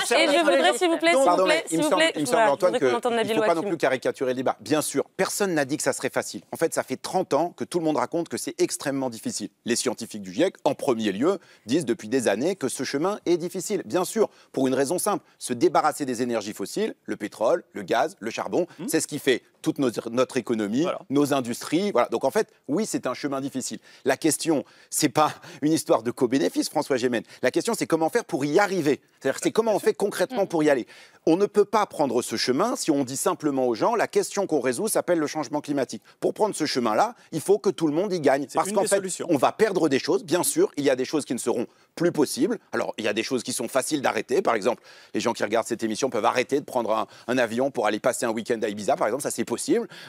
je s'il vous plaît, s'il vous plaît, il me semble, il me semble Antoine, que, il ne faut pas non plus caricaturer le débat. Bien sûr, personne n'a dit que ça serait facile. En fait, ça fait 30 ans que tout le monde raconte que c'est extrêmement difficile. Les scientifiques du GIEC, en premier lieu, disent depuis des années que ce chemin est difficile. Bien sûr, pour une raison simple, se débarrasser des énergies fossiles, le pétrole, le gaz, le charbon, mmh. c'est ce qui fait toute notre économie, nos industries. Voilà. Donc en fait, oui, c'est un chemin difficile. La question, c'est pas une histoire de co-bénéfice, François Gémen. La question, c'est comment faire pour y arriver. C'est-à-dire, c'est comment on fait concrètement mm. pour y aller. On ne peut pas prendre ce chemin si on dit simplement aux gens la question qu'on résout s'appelle le changement climatique. Pour prendre ce chemin-là, il faut que tout le monde y gagne. Parce qu'en fait, on va perdre des choses. Bien sûr, il y a des choses qui ne seront plus possibles. Alors, il y a des choses qui sont faciles d'arrêter. Par exemple, les gens qui regardent cette émission peuvent arrêter de prendre un, un avion pour aller passer un week-end à Ibiza. Par exemple, ça c'est possible.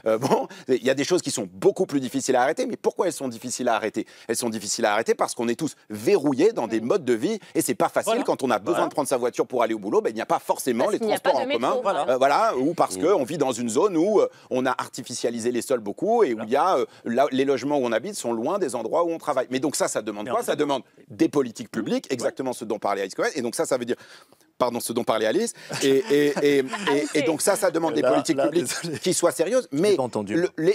Euh, bon, il y a des choses qui sont beaucoup plus difficiles à arrêter, mais pourquoi elles sont difficiles à arrêter Elles sont difficiles à arrêter parce qu'on est tous verrouillés dans des modes de vie et c'est pas facile quand on a besoin de prendre sa voiture pour aller au boulot, ben, il n'y a pas forcément les transports en commun. Euh, voilà. ou parce mm. qu'on vit dans une zone où euh, on a artificialisé les sols beaucoup et où il y a les logements où on habite sont loin des endroits où on travaille. Mais donc ça, ça demande quoi Ça demande des politiques publiques, exactement ce dont parlait Ice Et donc ça, ça veut dire pardon, ce dont parlait Alice. Et, et, donc ça, ça demande des politiques publiques qui soient sérieuses. Mais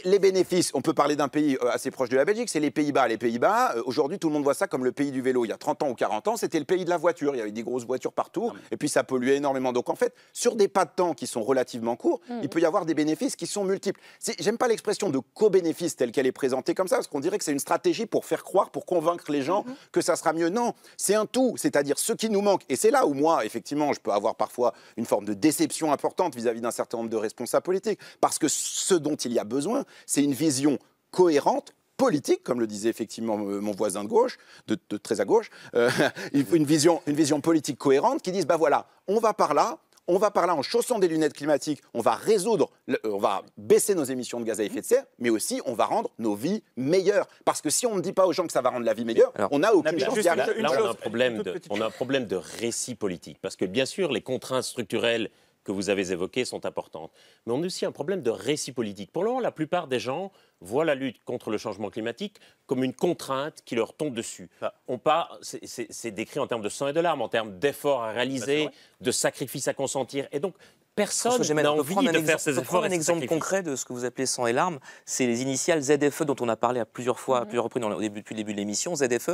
les, bénéfices, on peut parler d'un pays euh, assez proche de la Belgique, c'est les Pays-Bas. Les Pays-Bas, euh, aujourd'hui, tout le monde voit ça comme le pays du vélo. Il y a 30 ans ou 40 ans, c'était le pays de la voiture. Il y avait des grosses voitures partout, ah et puis ça polluait énormément. Donc en fait, sur des pas de temps qui sont relativement courts, mmh. il peut y avoir des bénéfices qui sont multiples. J'aime pas l'expression de co-bénéfice telle qu'elle est présentée comme ça, parce qu'on dirait que c'est une stratégie pour faire croire, pour convaincre les gens mmh. que ça sera mieux. Non, c'est un tout, c'est-à-dire ce qui nous manque. Et c'est là où moi, effectivement, je peux avoir parfois une forme de déception importante vis-à-vis d'un certain nombre de responsables politiques, parce que ce dont il y a besoin, c'est une vision cohérente, politique, comme le disait effectivement euh, mon voisin de gauche, de, très à gauche, euh, une, vision, une vision politique cohérente qui dise, ben voilà, on va par là, on va par là, en chaussant des lunettes climatiques, on va résoudre, euh, on va baisser nos émissions de gaz à effet de serre, mais aussi on va rendre nos vies meilleures. Parce que si on ne dit pas aux gens que ça va rendre la vie meilleure, on n'a aucune chance a un
problème de, on a un problème de récit politique. Parce que bien sûr, les contraintes structurelles que vous avez évoquées sont importantes. Mais on a aussi un problème de récit politique. Pour l'heure, la plupart des gens voient la lutte contre le changement climatique comme une contrainte qui leur tombe dessus. Ah. On pas, c'est décrit en termes de sang et de larmes, en termes d'efforts à bah, réaliser, de sacrifices à consentir. Et donc, Personne n'a envie de faire un exemple concret de ce que
vous appelez sans et c'est les initiales ZFE dont on a parlé à plusieurs fois, mhm. plusieurs reprises depuis le début de l'émission. ZFE,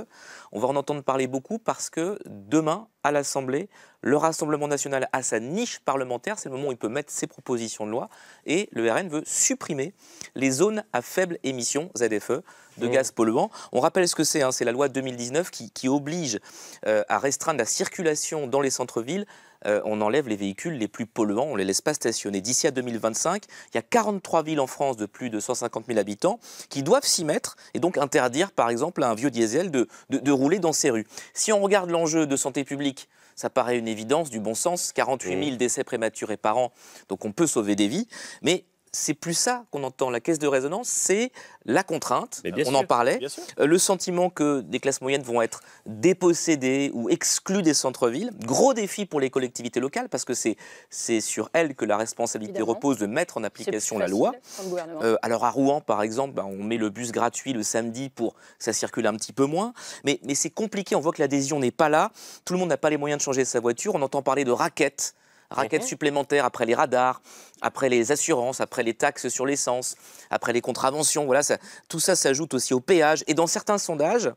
on va en entendre parler beaucoup parce que demain, à l'Assemblée, le Rassemblement national a sa niche parlementaire, c'est le moment où il peut mettre ses propositions de loi, et le RN veut supprimer les zones à faible émission, ZFE, de mhm. gaz polluants. On rappelle ce que c'est, hein, c'est la loi 2019 qui, oblige euh, à restreindre la circulation dans les centres-villes euh, on enlève les véhicules les plus polluants, on ne les laisse pas stationner. D'ici à 2025, il y a 43 villes en France de plus de 150 000 habitants qui doivent s'y mettre et donc interdire par exemple à un vieux diesel de, de rouler dans ces rues. Si on regarde l'enjeu de santé publique, ça paraît une évidence, du bon sens, 48 000 décès prématurés par an, donc on peut sauver des vies, mais c'est plus ça qu'on entend. La caisse de résonance, c'est la contrainte, on en parlait, euh, le sentiment que des classes moyennes vont être dépossédées ou exclues des centres-villes. Gros défi pour les collectivités locales, parce que c'est sur elles que la responsabilité repose de mettre en application la loi. Euh, alors à Rouen, par exemple, bah, on met le bus gratuit le samedi pour que ça circule un petit peu moins. Mais, mais c'est compliqué, on voit que l'adhésion n'est pas là, tout le monde n'a pas les moyens de changer sa voiture, on entend parler de raquettes raquettes supplémentaires après les radars, après les assurances, après les taxes sur l'essence, après les contraventions. Voilà, ça, tout ça s'ajoute aussi au péage. Et dans certains sondages,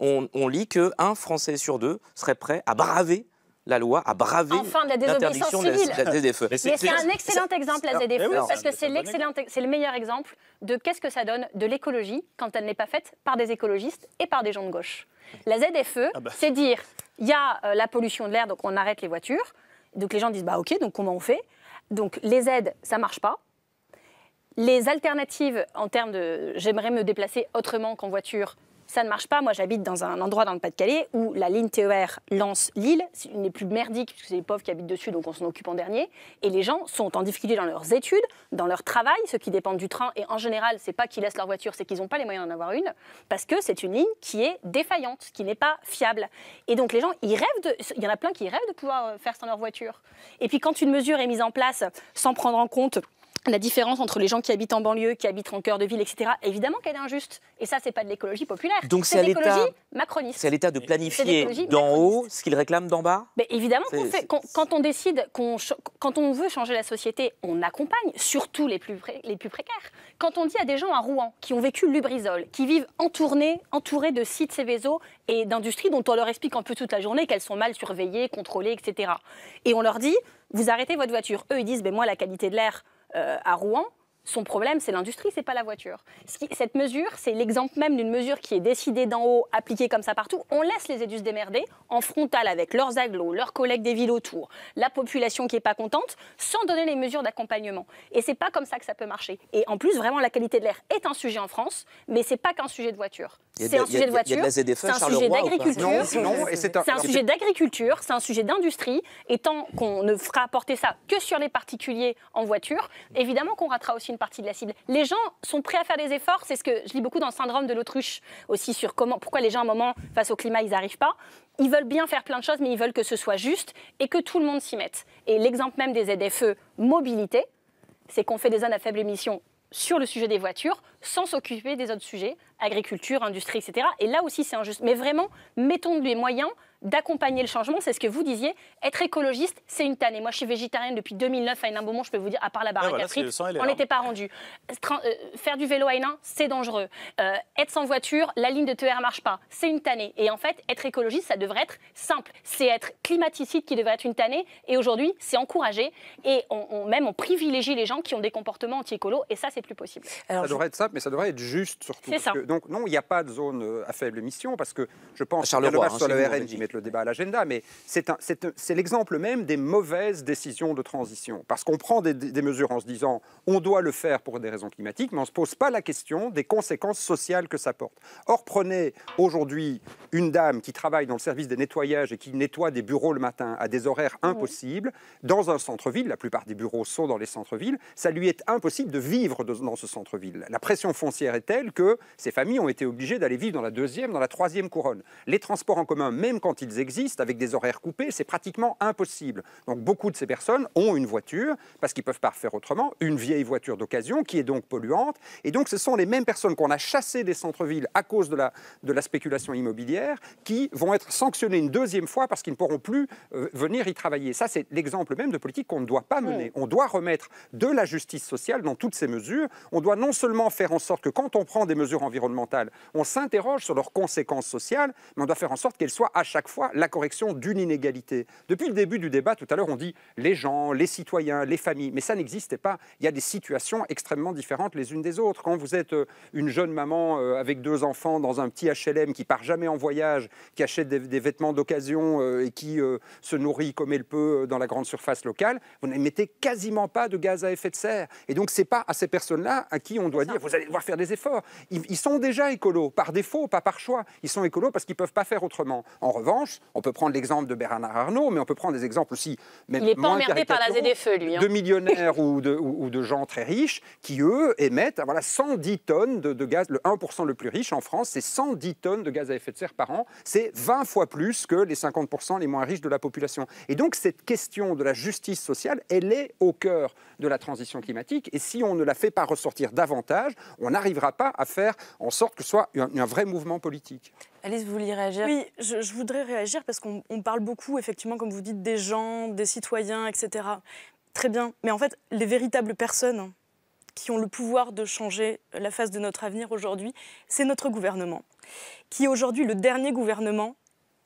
on, on lit qu'un Français sur deux serait prêt à braver la loi à braver enfin, de la désobéissance De la, e. Mais c'est un excellent
exemple, la ZFE, ah parce que c'est le meilleur exemple de qu'est-ce que ça donne de l'écologie quand elle n'est pas faite par des écologistes et par des gens de gauche. La ZFE, ah bah. c'est dire il y a euh, la pollution de l'air, donc on arrête les voitures. Donc les gens disent bah ok, donc comment on fait Donc les aides, ça marche pas. Les alternatives en termes de j'aimerais me déplacer autrement qu'en voiture, ça ne marche pas. Moi, j'habite dans un endroit dans le Pas-de-Calais où la ligne TER lance Lille. C'est une des plus merdiques, puisque c'est les pauvres qui habitent dessus, donc on s'en occupe en dernier. Et les gens sont en difficulté dans leurs études, dans leur travail, ce qui dépend du train. Et en général, c'est pas qu'ils laissent leur voiture, c'est qu'ils n'ont pas les moyens d'en avoir une, parce que c'est une ligne qui est défaillante, qui n'est pas fiable. Et donc les gens, Il y en a plein qui rêvent de pouvoir euh, faire sans leur voiture. Et puis quand une mesure est mise en place sans prendre en compte la différence entre les gens qui habitent en banlieue, qui habitent en cœur de ville, etc. Évidemment qu'elle est injuste. Et ça, c'est pas de l'écologie populaire. Donc c'est à l'écologie macroniste. C'est l'État de planifier d'en
haut ce qu'il réclament d'en bas.
Mais évidemment quand on décide, quand on veut changer la société, on accompagne, surtout les plus, précaires. Quand on dit à des gens à Rouen qui ont vécu lubrisol qui vivent entourés de sites Céveso et d'industries dont on leur explique un peu toute la journée qu'elles sont mal surveillées, contrôlées, etc. Et on leur dit, vous arrêtez votre voiture. Eux, ils disent, mais ben moi, la qualité de l'air euh, à Rouen son problème, c'est l'industrie, c'est pas la voiture. cette mesure, c'est l'exemple même d'une mesure qui est décidée d'en haut, appliquée comme ça partout. On laisse les édus se démerder en frontal avec leurs agglos, leurs collègues des villes autour, la population qui est pas contente, sans donner les mesures d'accompagnement. Et c'est pas comme ça que ça peut marcher. Et en plus, vraiment, la qualité de l'air est un sujet en France, mais c'est pas qu'un sujet de voiture. C'est un sujet de voiture. E, c'est un sujet d'agriculture. c'est un, sujet d'agriculture, c'est un sujet d'industrie. Et tant qu'on ne fera porter ça que sur les particuliers en voiture, évidemment qu'on ratera aussi partie de la cible. Les gens sont prêts à faire des efforts. C'est ce que je lis beaucoup dans le syndrome de l'autruche aussi sur comment, pourquoi les gens, à un moment, face au climat, ils n'arrivent pas. Ils veulent bien faire plein de choses, mais ils veulent que ce soit juste et que tout le monde s'y mette. Et l'exemple même des ZFE mobilité, c'est qu'on fait des zones à faible émission sur le sujet des voitures sans s'occuper des autres sujets, agriculture, industrie, etc. Et là aussi, c'est injuste. Mais vraiment, mettons les moyens d'accompagner le changement. C'est ce que vous disiez. Être écologiste, c'est une tannée. moi, je suis végétarienne depuis 2009 à un moment, Je peux vous dire, à part la baraque on n'était pas rendu. Euh, faire du vélo à Hénin, c'est dangereux. Euh, être sans voiture, la ligne de TER marche pas. C'est une tannée. Et en fait, être écologiste, ça devrait être simple. C'est être climaticide qui devrait être une tannée. Et aujourd'hui, c'est encouragé. Et on, même, on privilégie les gens qui ont des comportements anti-écolo. Et ça, c'est plus possible.
ça devrait être simple, mais ça devrait être juste surtout. C'est ça donc non, il n'y a pas de zone euh, à faible émission parce que je pense que le hein, sur le RN qui le débat à l'agenda, mais c'est l'exemple même des mauvaises décisions de transition. Parce qu'on prend des, mesures en se disant on doit le faire pour des raisons climatiques, mais on ne se pose pas la question des conséquences sociales que ça porte. Or, prenez aujourd'hui une dame qui travaille dans le service des nettoyages et qui nettoie des bureaux le matin à des horaires impossibles, dans un centre-ville, la plupart des bureaux sont dans les centres-villes, ça lui est impossible de vivre dans ce centre-ville. La pression foncière est telle que c'est familles ont été obligées d'aller vivre dans la deuxième, dans la troisième couronne. Les transports en commun, même quand ils existent, avec des horaires coupés, c'est pratiquement impossible. Donc beaucoup de ces personnes ont une voiture, parce qu'ils ne peuvent pas faire autrement, une vieille voiture d'occasion qui est donc polluante. Et donc ce sont les mêmes personnes qu'on a chassées des centres-villes à cause de la, de la spéculation immobilière qui vont être sanctionnées une deuxième fois parce qu'ils ne pourront plus euh, venir y travailler. Ça, c'est l'exemple même de politique qu'on ne doit pas mener. On doit remettre de la justice sociale dans toutes ces mesures. On doit non seulement faire en sorte que quand on prend des mesures environnementales, on s'interroge sur leurs conséquences sociales, mais on doit faire en sorte qu'elles soient à chaque fois la correction d'une inégalité. Depuis le début du débat, tout à l'heure, on dit les gens, les citoyens, les familles, mais ça n'existait pas. Il y a des situations extrêmement différentes les unes des autres. Quand vous êtes euh, une jeune maman euh, avec deux enfants dans un petit HLM qui part jamais en voyage, qui achète des, vêtements d'occasion euh, et qui se nourrit comme elle peut dans la grande surface locale, vous n'émettez quasiment pas de gaz à effet de serre. Et donc, c'est pas à ces personnes-là à qui on doit dire vous allez devoir faire des efforts. Ils, ils sont sont déjà écolos, par défaut, pas par choix. Ils sont écolos parce qu'ils ne peuvent pas faire autrement. En revanche, on peut prendre l'exemple de Bernard Arnault, mais on peut prendre des exemples aussi. Mais Il n'est par e, hein. De millionnaires ou, de, de, gens très riches qui, eux, émettent voilà, 110 tonnes de, de gaz. Le 1% le plus riche en France, c'est 110 tonnes de gaz à effet de serre par an. C'est 20 fois plus que les 50% les moins riches de la population. Et donc, cette question de la justice sociale, elle est au cœur de la transition climatique. Et si on ne la fait pas ressortir davantage, on n'arrivera pas à faire en sorte que ce soit un, vrai mouvement politique. Alice, vous
voulez réagir Oui, je, je, voudrais réagir parce qu'on parle beaucoup, effectivement, comme vous dites, des gens, des citoyens, etc. Très bien. Mais en fait, les véritables personnes qui ont le pouvoir de changer la face de notre avenir aujourd'hui, c'est notre gouvernement, qui est aujourd'hui le dernier gouvernement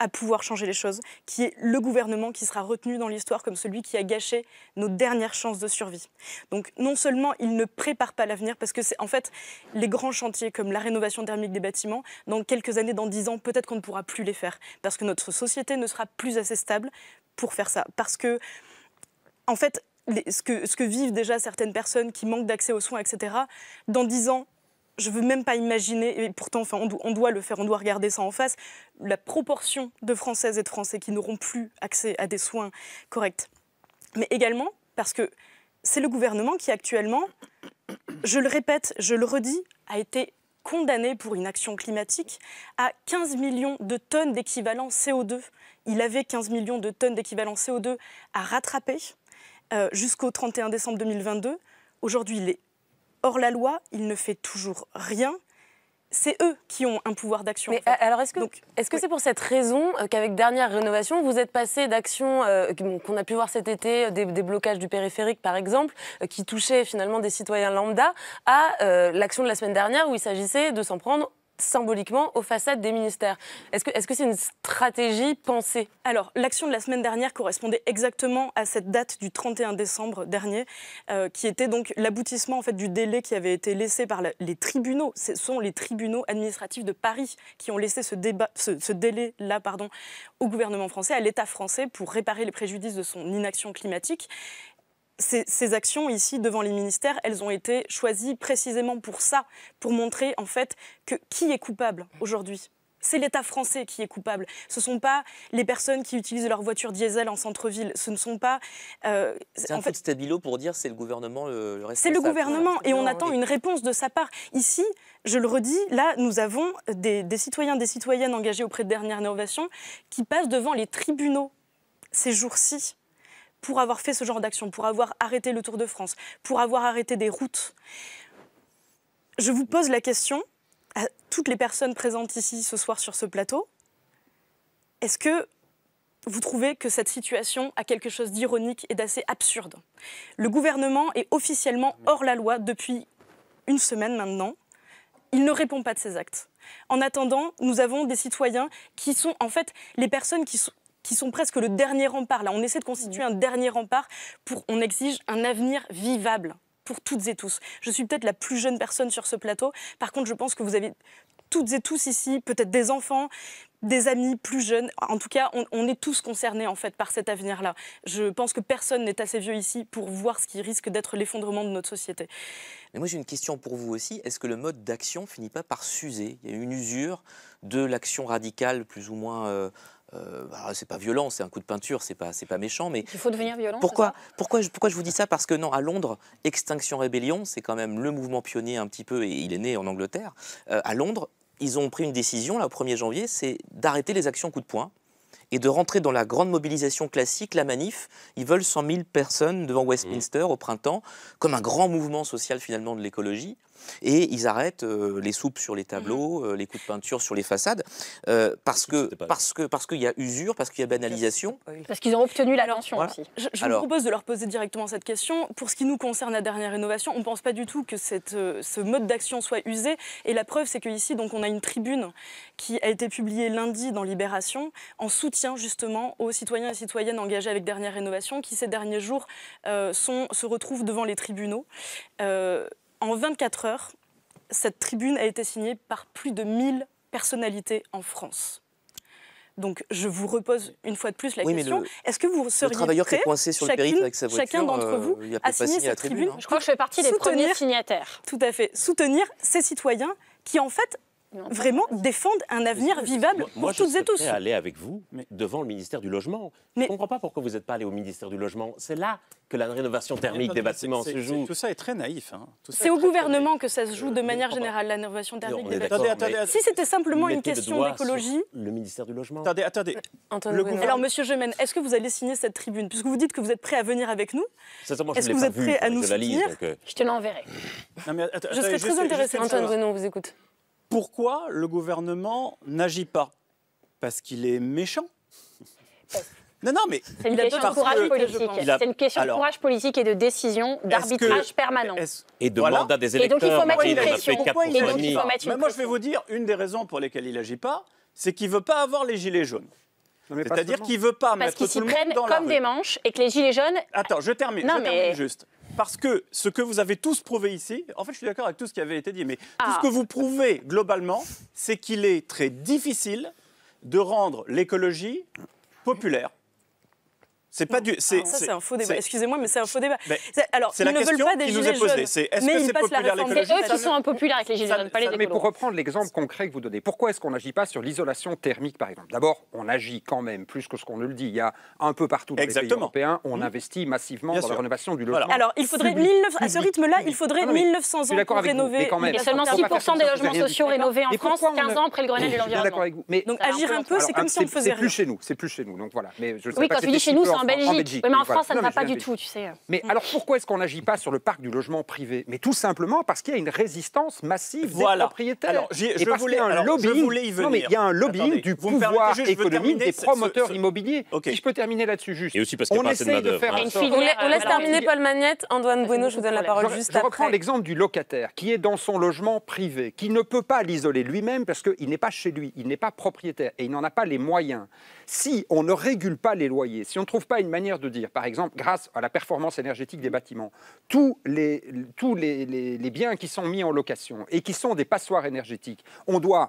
à pouvoir changer les choses, qui est le gouvernement qui sera retenu dans l'histoire comme celui qui a gâché nos dernières chances de survie. Donc non seulement il ne prépare pas l'avenir, parce que c'est en fait les grands chantiers comme la rénovation thermique des bâtiments, dans quelques années, dans dix ans, peut-être qu'on ne pourra plus les faire, parce que notre société ne sera plus assez stable pour faire ça. Parce que, en fait, ce, que, ce que vivent déjà certaines personnes qui manquent d'accès aux soins, etc., dans dix ans, je veux même pas imaginer, et pourtant enfin, on, doit le faire, on doit regarder ça en face, la proportion de Françaises et de Français qui n'auront plus accès à des soins corrects. Mais également parce que c'est le gouvernement qui actuellement, je le répète, je le redis, a été condamné pour une action climatique à 15 millions de tonnes d'équivalent CO2. Il avait 15 millions de tonnes d'équivalent CO2 à rattraper euh, jusqu'au 31 décembre 2022. Aujourd'hui, il est hors la loi, il ne fait toujours rien c'est eux qui ont un pouvoir d'action. alors, est-ce
que c'est pour cette raison euh, qu'avec Dernière Rénovation, vous êtes passé d'actions euh, qu'on a pu voir cet été, euh, des, blocages du périphérique par exemple, qui touchaient finalement des citoyens lambda, à l'action de la semaine dernière où il s'agissait de s'en prendre symboliquement aux façades des ministères.
Est-ce que c'est -ce une stratégie pensée Alors, l'action de la semaine dernière correspondait exactement à cette date du 31 décembre dernier, euh, qui était donc l'aboutissement en fait, du délai qui avait été laissé par les tribunaux. Ce sont les tribunaux administratifs de Paris qui ont laissé ce, délai-là au gouvernement français, à l'État français, pour réparer les préjudices de son inaction climatique ces, actions ici devant les ministères, elles ont été choisies précisément pour ça, pour montrer en fait que qui est coupable aujourd'hui. C'est l'État français qui est coupable. Ce ne sont pas les personnes qui utilisent leur voiture diesel en centre-ville. Ce ne sont pas. Euh, c'est un fait, de
stabilo pour dire c'est le gouvernement le, responsable. C'est le gouvernement et on attend une
réponse de sa part. Ici, je le redis, là, nous avons des, des citoyens, des citoyennes engagés auprès de Dernière Innovation qui passent devant les tribunaux ces jours-ci pour avoir fait ce genre d'action, pour avoir arrêté le Tour de France, pour avoir arrêté des routes. Je vous pose la question à toutes les personnes présentes ici ce soir sur ce plateau. Est-ce que vous trouvez que cette situation a quelque chose d'ironique et d'assez absurde Le gouvernement est officiellement hors la loi depuis une semaine maintenant. Il ne répond pas de ses actes. En attendant, nous avons des citoyens qui sont en fait les personnes qui, sont, qui sont presque le dernier rempart. Là, on essaie de constituer mmh. un dernier rempart pour, on exige un avenir vivable pour toutes et tous. Je suis peut-être la plus jeune personne sur ce plateau. Par contre, je pense que vous avez toutes et tous ici, peut-être des enfants, des amis plus jeunes. En tout cas, on, est tous concernés en fait par cet avenir-là. Je pense que personne n'est assez vieux ici pour voir ce qui risque d'être l'effondrement de notre société. Mais moi, j'ai une question
pour vous aussi. Est-ce que le mode d'action finit pas par s'user Il y a une usure de l'action radicale plus ou moins euh, euh, bah, c'est pas violent, c'est un coup de peinture, c'est pas, pas méchant, mais il faut
devenir violent. Pourquoi,
pourquoi, je, pourquoi je vous dis ça Parce que non, à Londres, Extinction Rébellion, c'est quand même le mouvement pionnier un petit peu, et il est né en Angleterre. Euh, à Londres, ils ont pris une décision là au 1er janvier, c'est d'arrêter les actions coup de poing et de rentrer dans la grande mobilisation classique, la manif. Ils veulent 100 000 personnes devant mmh. Westminster au printemps, comme un grand mouvement social finalement de l'écologie. Et ils arrêtent euh, les soupes sur les mmh. tableaux, euh, les coups de peinture sur les façades, euh, parce, que, parce, que, parce qu'il y a usure, parce qu'il y a banalisation.
Parce qu'ils ont obtenu la voilà. aussi. Je,
vous propose
de leur poser directement cette question. Pour ce qui nous concerne, la dernière rénovation, on ne pense pas du tout que cette, ce mode d'action soit usé. Et la preuve, c'est qu'ici, donc, on a une tribune qui a été publiée lundi dans Libération en soutien justement aux citoyens et citoyennes engagés avec Dernière Rénovation qui ces derniers jours euh, sont, se retrouvent devant les tribunaux. Euh, en 24 heures, cette tribune a été signée par plus de 1000 personnalités en France. Donc je vous repose une fois de plus la question. Est-ce que vous seriez le travailleur coincé sur le périph' avec sa voiture, chacun d'entre euh, vous a, pas signé cette tribune, Je crois que je fais partie des premiers signataires. Tout à fait. Soutenir ces citoyens qui en fait vraiment défendre un avenir vivable pour toutes et tous. Je aller
avec vous devant le ministère du Logement. Mais... Je ne comprends pas pourquoi vous n'êtes pas allé au ministère du Logement. C'est là que la rénovation thermique des bâtiments se joue. Tout ça est très naïf. Hein. C'est
au gouvernement que ça se joue euh, de manière générale, la rénovation thermique des bâtiments. Si c'était simplement une question d'écologie... Le
ministère du Logement. Attendez, attendez.
Euh, Alors, monsieur Gemène, est-ce que vous allez signer cette tribune Puisque vous dites que vous êtes prêt à venir avec nous, est-ce que vous êtes prêt à nous soutenir euh. Je te l'enverrai. Je serai très intéressé. Antoine Renon, vous écoute.
Pourquoi le gouvernement n'agit pas Parce qu'il est méchant. Non, non, mais c'est une question
de courage politique. C'est une question de courage politique et de décision, d'arbitrage permanent. Et de mandat des électeurs. Et donc il faut mettre une pression. Mais moi, je
vais vous dire, une des raisons pour lesquelles il n'agit pas, c'est qu'il ne veut pas avoir les gilets jaunes. C'est-à-dire qu'il ne veut pas mettre tout le qu'ils s'y prennent comme des
manches et que les gilets jaunes...
Attends, je termine, termine juste parce que ce que vous avez tous prouvé ici, en fait, je suis d'accord avec tout ce qui avait été dit, mais tout ah. ce que vous prouvez globalement, c'est qu'il est très difficile de rendre l'écologie populaire. C'est pas du. ça, c'est un faux
débat. Excusez-moi, mais c'est un faux débat. alors, ils ne veulent pas des gilets jaunes. C'est, est-ce que c'est populaire l'écologie C'est
eux qui sont
impopulaires avec les gilets jaunes, Mais pour
reprendre l'exemple concret que vous donnez, pourquoi est-ce qu'on n'agit pas sur l'isolation thermique, par exemple D'abord, on agit quand même plus que ce qu'on ne le dit. Il y a un peu partout dans les pays européens, on mmh. investit massivement dans la rénovation du logement. Alors, il faudrait à ce rythme-là, il faudrait 1900 ans pour rénover. Il y a seulement 6% des logements sociaux rénovés en France, 15 ans après le Grenelle de l'environnement. Donc agir un peu, c'est comme si on faisait C'est plus chez nous, c'est plus chez nous. Donc voilà. Oui, chez nous, en, Belgique. mais en France, ça ne va pas du tout, tu sais. Mais mm. alors pourquoi est-ce qu'on n'agit pas sur le parc du logement privé Mais tout simplement parce qu'il y a une résistance massive des propriétaires. Alors, je, et parce voulais, y a un lobbying, Non, mais il y a un lobbying du pouvoir économique des promoteurs immobiliers. Si je peux terminer là-dessus juste. Et aussi parce on essaie de, faire. Hein. on, laisse terminer
Paul Magnette, Antoine Bueno, je vous donne la parole juste après. Je reprends
l'exemple du locataire qui est dans son logement privé, qui ne peut pas l'isoler lui-même parce qu'il n'est pas chez lui, il n'est pas propriétaire et il n'en a pas les moyens. Si on ne régule pas les loyers, si on ne trouve pas une manière de dire, par exemple, grâce à la performance énergétique des bâtiments, tous les, tous les, biens qui sont mis en location et qui sont des passoires énergétiques, on doit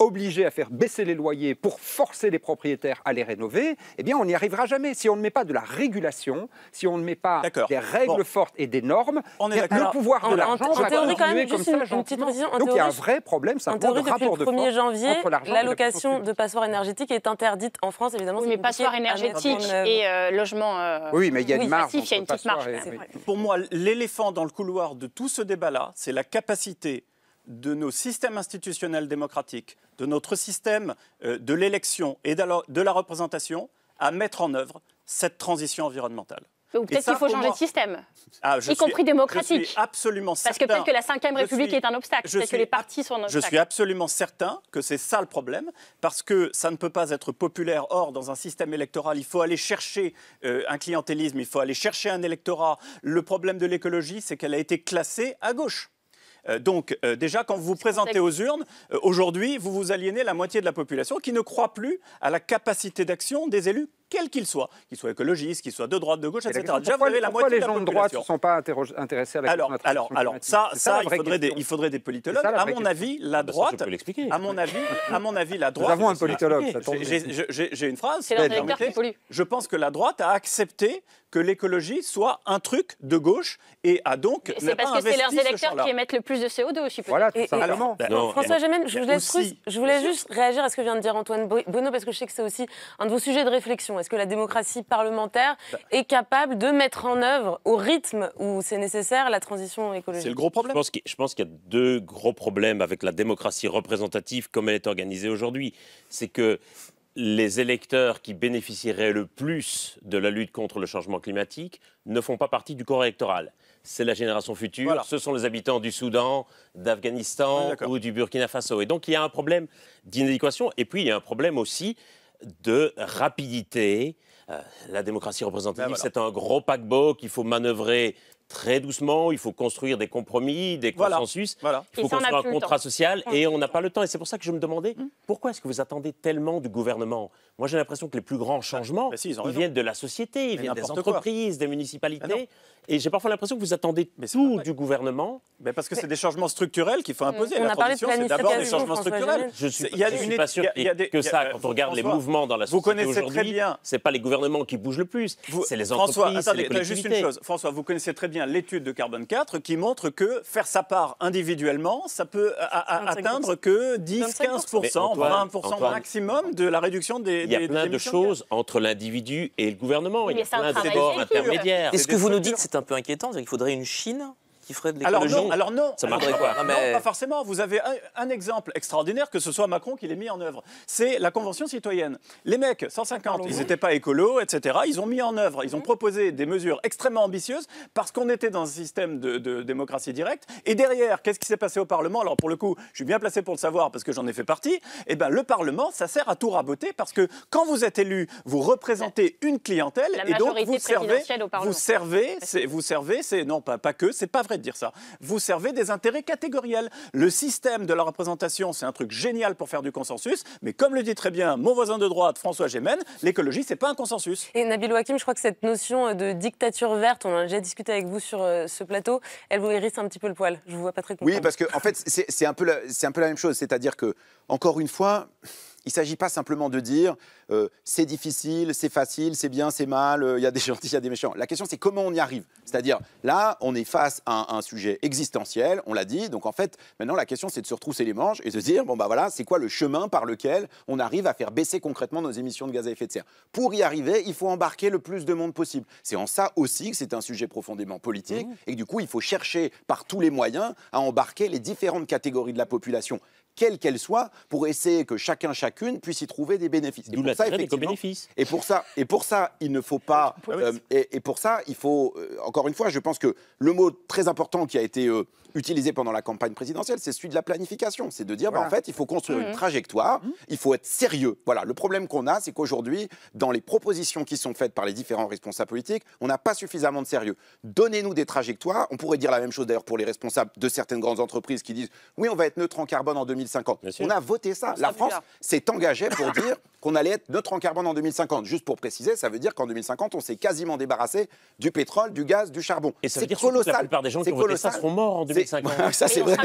obligé à faire baisser les loyers pour forcer les propriétaires à les rénover, eh bien, on n'y arrivera jamais. Si on ne met pas de la régulation, si on ne met pas des règles fortes et des normes, on le pouvoir de l'argent va comme ça Donc, il y a un vrai problème, un théorie, de rapport le 1er janvier,
l'allocation de passoires énergétiques est interdite en France, évidemment. mais passoires énergétiques et euh, logements...
logement... Euh, oui, mais il y a une
marge. Pour moi, l'éléphant dans le couloir de tout ce débat-là, c'est la capacité de nos systèmes institutionnels démocratiques, de notre système euh, de l'élection et de la, représentation à mettre en œuvre cette transition environnementale.
peut-être qu'il faut changer de système,
ah, y compris démocratique.
absolument certain. Parce que peut-être que la Ve République est un obstacle, peut-être que les partis sont un obstacle. Je suis
absolument certain que c'est ça le problème, parce que ça ne peut pas être populaire. Or, dans un système électoral, il faut aller chercher euh, un clientélisme, il faut aller chercher un électorat. Le problème de l'écologie, c'est qu'elle a été classée à gauche. Euh, donc euh, déjà, quand vous vous présentez aux urnes, euh, aujourd'hui, vous vous aliénez la moitié de la population qui ne croit plus à la capacité d'action des élus quel qu'il soit, qu'il soit écologiste, qu'il soit de droite, de gauche, etc. pourquoi, les gens de, droite ne sont
pas intéressés à la alors, question Alors, alors ça, ça, il,
faudrait des, politologues. À mon avis, la droite. Bah, ça, je à mon avis, à mon avis, la droite. Nous avons un politologue. J'ai une phrase. C'est qui Je pense que la droite a accepté que l'écologie soit un truc de gauche et a donc. C'est parce que c'est leurs électeurs qui
émettent le plus de
CO2 aussi. Voilà, tout simplement. Ben, François je voulais juste réagir à ce que vient de dire Antoine Bonneau parce que je sais que c'est aussi un de vos sujets de réflexion est-ce que la démocratie parlementaire bah. est capable de mettre en œuvre au rythme où c'est nécessaire la transition écologique C'est le gros problème.
Je pense qu'il y a deux gros problèmes avec la démocratie représentative comme elle est organisée aujourd'hui. C'est que les électeurs qui bénéficieraient le plus de la lutte contre le changement climatique ne font pas partie du corps électoral. C'est la génération future, ce sont les habitants du Soudan, d'Afghanistan ou du Burkina Faso. Et donc il y a un problème d'inadéquation et puis il y a un problème aussi de rapidité. Euh, la démocratie représentative, ben c'est un gros paquebot qu'il faut manœuvrer très doucement, il faut construire des compromis, des consensus, il faut construire un contrat social ah. et on n'a pas le temps. Et c'est pour ça que je me demandais hum. pourquoi est-ce que vous attendez tellement du gouvernement Moi j'ai l'impression que les plus grands bah, changements, bah ils, viennent de la société, ils viennent des entreprises, des bah municipalités. et j'ai parfois l'impression que vous attendez mais tout du gouvernement. Mais parce que c'est des changements structurels qu'il faut hum. imposer. On la transition, c'est d'abord des changements structurels. Je ne suis, y a une, pas sûr que ça, quand on regarde les mouvements dans la société aujourd'hui, ce pas les gouvernements qui bougent le plus, c'est les entreprises, François, attendez, juste une chose.
François, vous connaissez très bien l'étude de carbone 4 qui montre que faire sa part individuellement, ça peut euh, atteindre que 10-15%, 20%
maximum de la réduction des émissions. Il y a plein de choses entre l'individu et le gouvernement. Il y a plein de intermédiaires. est ce que vous nous dites, c'est un peu inquiétant, c'est qu'il faudrait une Chine alors non, alors non, ah, marcherait
pas. forcément. Vous avez un, exemple extraordinaire, que ce soit Macron qui l'ait mis en œuvre. C'est la Convention citoyenne. Les mecs, 150, ils n'étaient pas écolos, etc. Ils ont mis en œuvre, ils ont mm. proposé des mesures extrêmement ambitieuses parce qu'on était dans un système de, démocratie directe. Et derrière, qu'est-ce qui s'est passé au Parlement Alors pour le coup, je suis bien placé pour le savoir parce que j'en ai fait partie. Eh bien, le Parlement, ça sert à tout raboter parce que quand vous êtes élu, vous représentez une clientèle et donc vous servez, au vous servez, vous servez, c'est non pas, pas que, c'est pas vrai dire ça. Vous servez des intérêts catégoriels. Le système de la représentation, c'est un truc génial pour faire du consensus, mais comme le dit très bien mon voisin de droite, François Gémen, l'écologie, c'est pas un consensus.
Et Nabil Wakim, je crois que cette notion de dictature verte, on en a déjà discuté avec vous sur euh, ce plateau, elle vous hérisse un petit peu le poil. Je vous vois pas très content. Oui, parce
que en fait, c'est un, peu la, un peu la même chose. C'est-à-dire que, encore une fois, il ne s'agit pas simplement de dire euh, c'est difficile, c'est facile, c'est bien, c'est mal, euh, il y a des gentils, il y a des méchants. La question, c'est comment on y arrive. C'est-à-dire, là, on est face à un, sujet existentiel, on l'a dit. Donc, en fait, maintenant, la question, c'est de se retrousser les manches et de se dire bon, bah voilà, c'est quoi le chemin par lequel on arrive à faire baisser concrètement nos émissions de gaz à effet de serre Pour y arriver, il faut embarquer le plus de monde possible. C'est en ça aussi que c'est un sujet profondément politique mmh. et du coup, il faut chercher par tous les moyens à embarquer les différentes catégories de la population quelle qu'elle soit, pour essayer que chacun, chacune puisse y trouver des bénéfices. Et pour, ça, et pour ça, et pour ça, il ne faut pas. Euh, et, pour ça, il faut euh, encore une fois, je pense que le mot très important qui a été euh, utilisé pendant la campagne présidentielle, c'est celui de la planification. C'est de dire, bah, en fait, il faut construire une mmh. trajectoire, mmh. il faut être sérieux. Voilà, le problème qu'on a, c'est qu'aujourd'hui, dans les propositions qui sont faites par les différents responsables politiques, on n'a pas suffisamment de sérieux. Donnez-nous des trajectoires. On pourrait dire la même chose d'ailleurs pour les responsables de certaines grandes entreprises qui disent, oui, on va être neutre en carbone en 2050. On a voté ça. Ah, la France s'est engagée pour dire qu'on allait être neutre en carbone en 2050. Juste pour préciser, ça veut dire qu'en 2050, on s'est quasiment débarrassé du pétrole, du gaz, du charbon. Et ça veut dire colossal. que la des gens qui ont ça seront morts en 2050. ça, c'est vrai.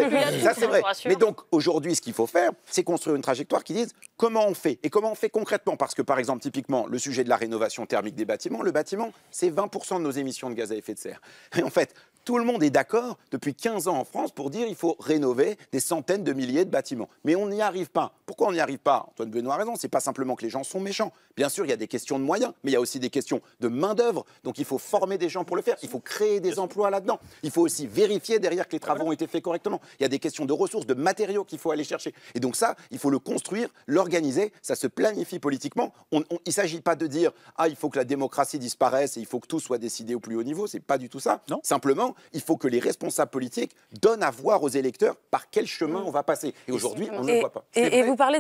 c'est vrai. Mais donc, aujourd'hui, ce qu'il faut faire, c'est construire une trajectoire qui dise comment on fait. Et comment on fait concrètement Parce que, par exemple, typiquement, le sujet de la rénovation thermique des bâtiments, le bâtiment, c'est 20% de nos émissions de gaz à effet de serre. en fait, tout le monde est d'accord depuis 15 ans en France pour dire qu'il faut rénover des centaines de milliers de bâtiments. Mais on n'y arrive pas. Pourquoi on n'y arrive pas Antoine Benoît a raison, n'est pas simplement que les gens sont méchants. Bien sûr, il y a des questions de moyens, mais il y a aussi des questions de main-d'œuvre. Donc il faut former des gens pour le faire, il faut créer des emplois là-dedans. Il faut aussi vérifier derrière que les travaux ont été faits correctement. Il y a des questions de ressources, de matériaux qu'il faut aller chercher. Et donc ça, il faut le construire, l'organiser, ça se planifie politiquement. il ne s'agit pas de dire ah il faut que la démocratie disparaisse et il faut que tout soit décidé au plus haut niveau, c'est pas du tout ça. Non. Simplement, il faut que les responsables politiques donnent à voir aux électeurs par quel chemin on va passer. Et aujourd'hui, on ne le voit pas. Et, vous
parlez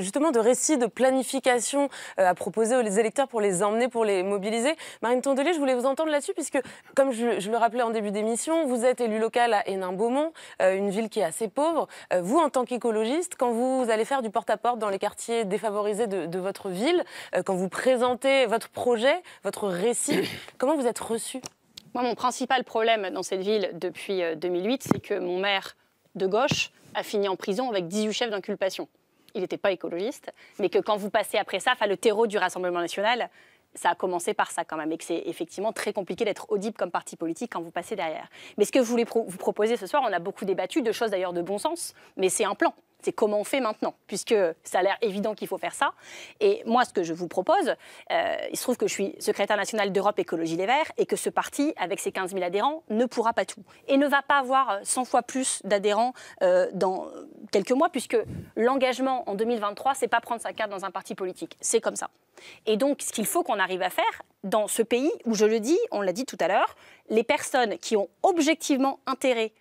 justement de récits, de planification euh, à proposer aux électeurs pour les emmener, pour les mobiliser. Marine Tondelier, je voulais vous entendre là-dessus, puisque, comme je, le rappelais en début d'émission, vous êtes élu local à Hénin-Beaumont, euh, une ville qui est assez pauvre. Euh, vous, en tant qu'écologiste, quand vous allez faire du porte-à-porte dans les quartiers défavorisés de,
de votre ville, quand vous présentez votre projet, votre récit, comment vous êtes reçu moi, mon principal problème dans cette ville depuis 2008, euh, c'est que mon maire de gauche a fini en prison avec 18 chefs d'inculpation. Il n'était pas écologiste, mais que quand vous passez après ça, le terreau du Rassemblement national, ça a commencé par ça quand même, et que c'est effectivement très compliqué d'être audible comme parti politique quand vous passez derrière. Mais ce que je voulais vous proposer ce soir, on a beaucoup débattu de choses d'ailleurs de bon sens, mais c'est un plan c'est comment on fait maintenant, puisque ça a l'air évident qu'il faut faire ça. Et moi, ce que je vous propose, euh, il se trouve que je suis secrétaire national d'Europe Écologie Les Verts et que ce parti, avec ses 15 000 adhérents, ne pourra pas tout et ne va pas avoir 100 fois plus d'adhérents euh, dans quelques mois, puisque l'engagement en 2023, c'est pas prendre sa carte dans un parti politique, c'est comme ça. Et donc, ce qu'il faut qu'on arrive à faire dans ce pays où, je le dis, on l'a dit tout à l'heure, les personnes qui ont objectivement intérêt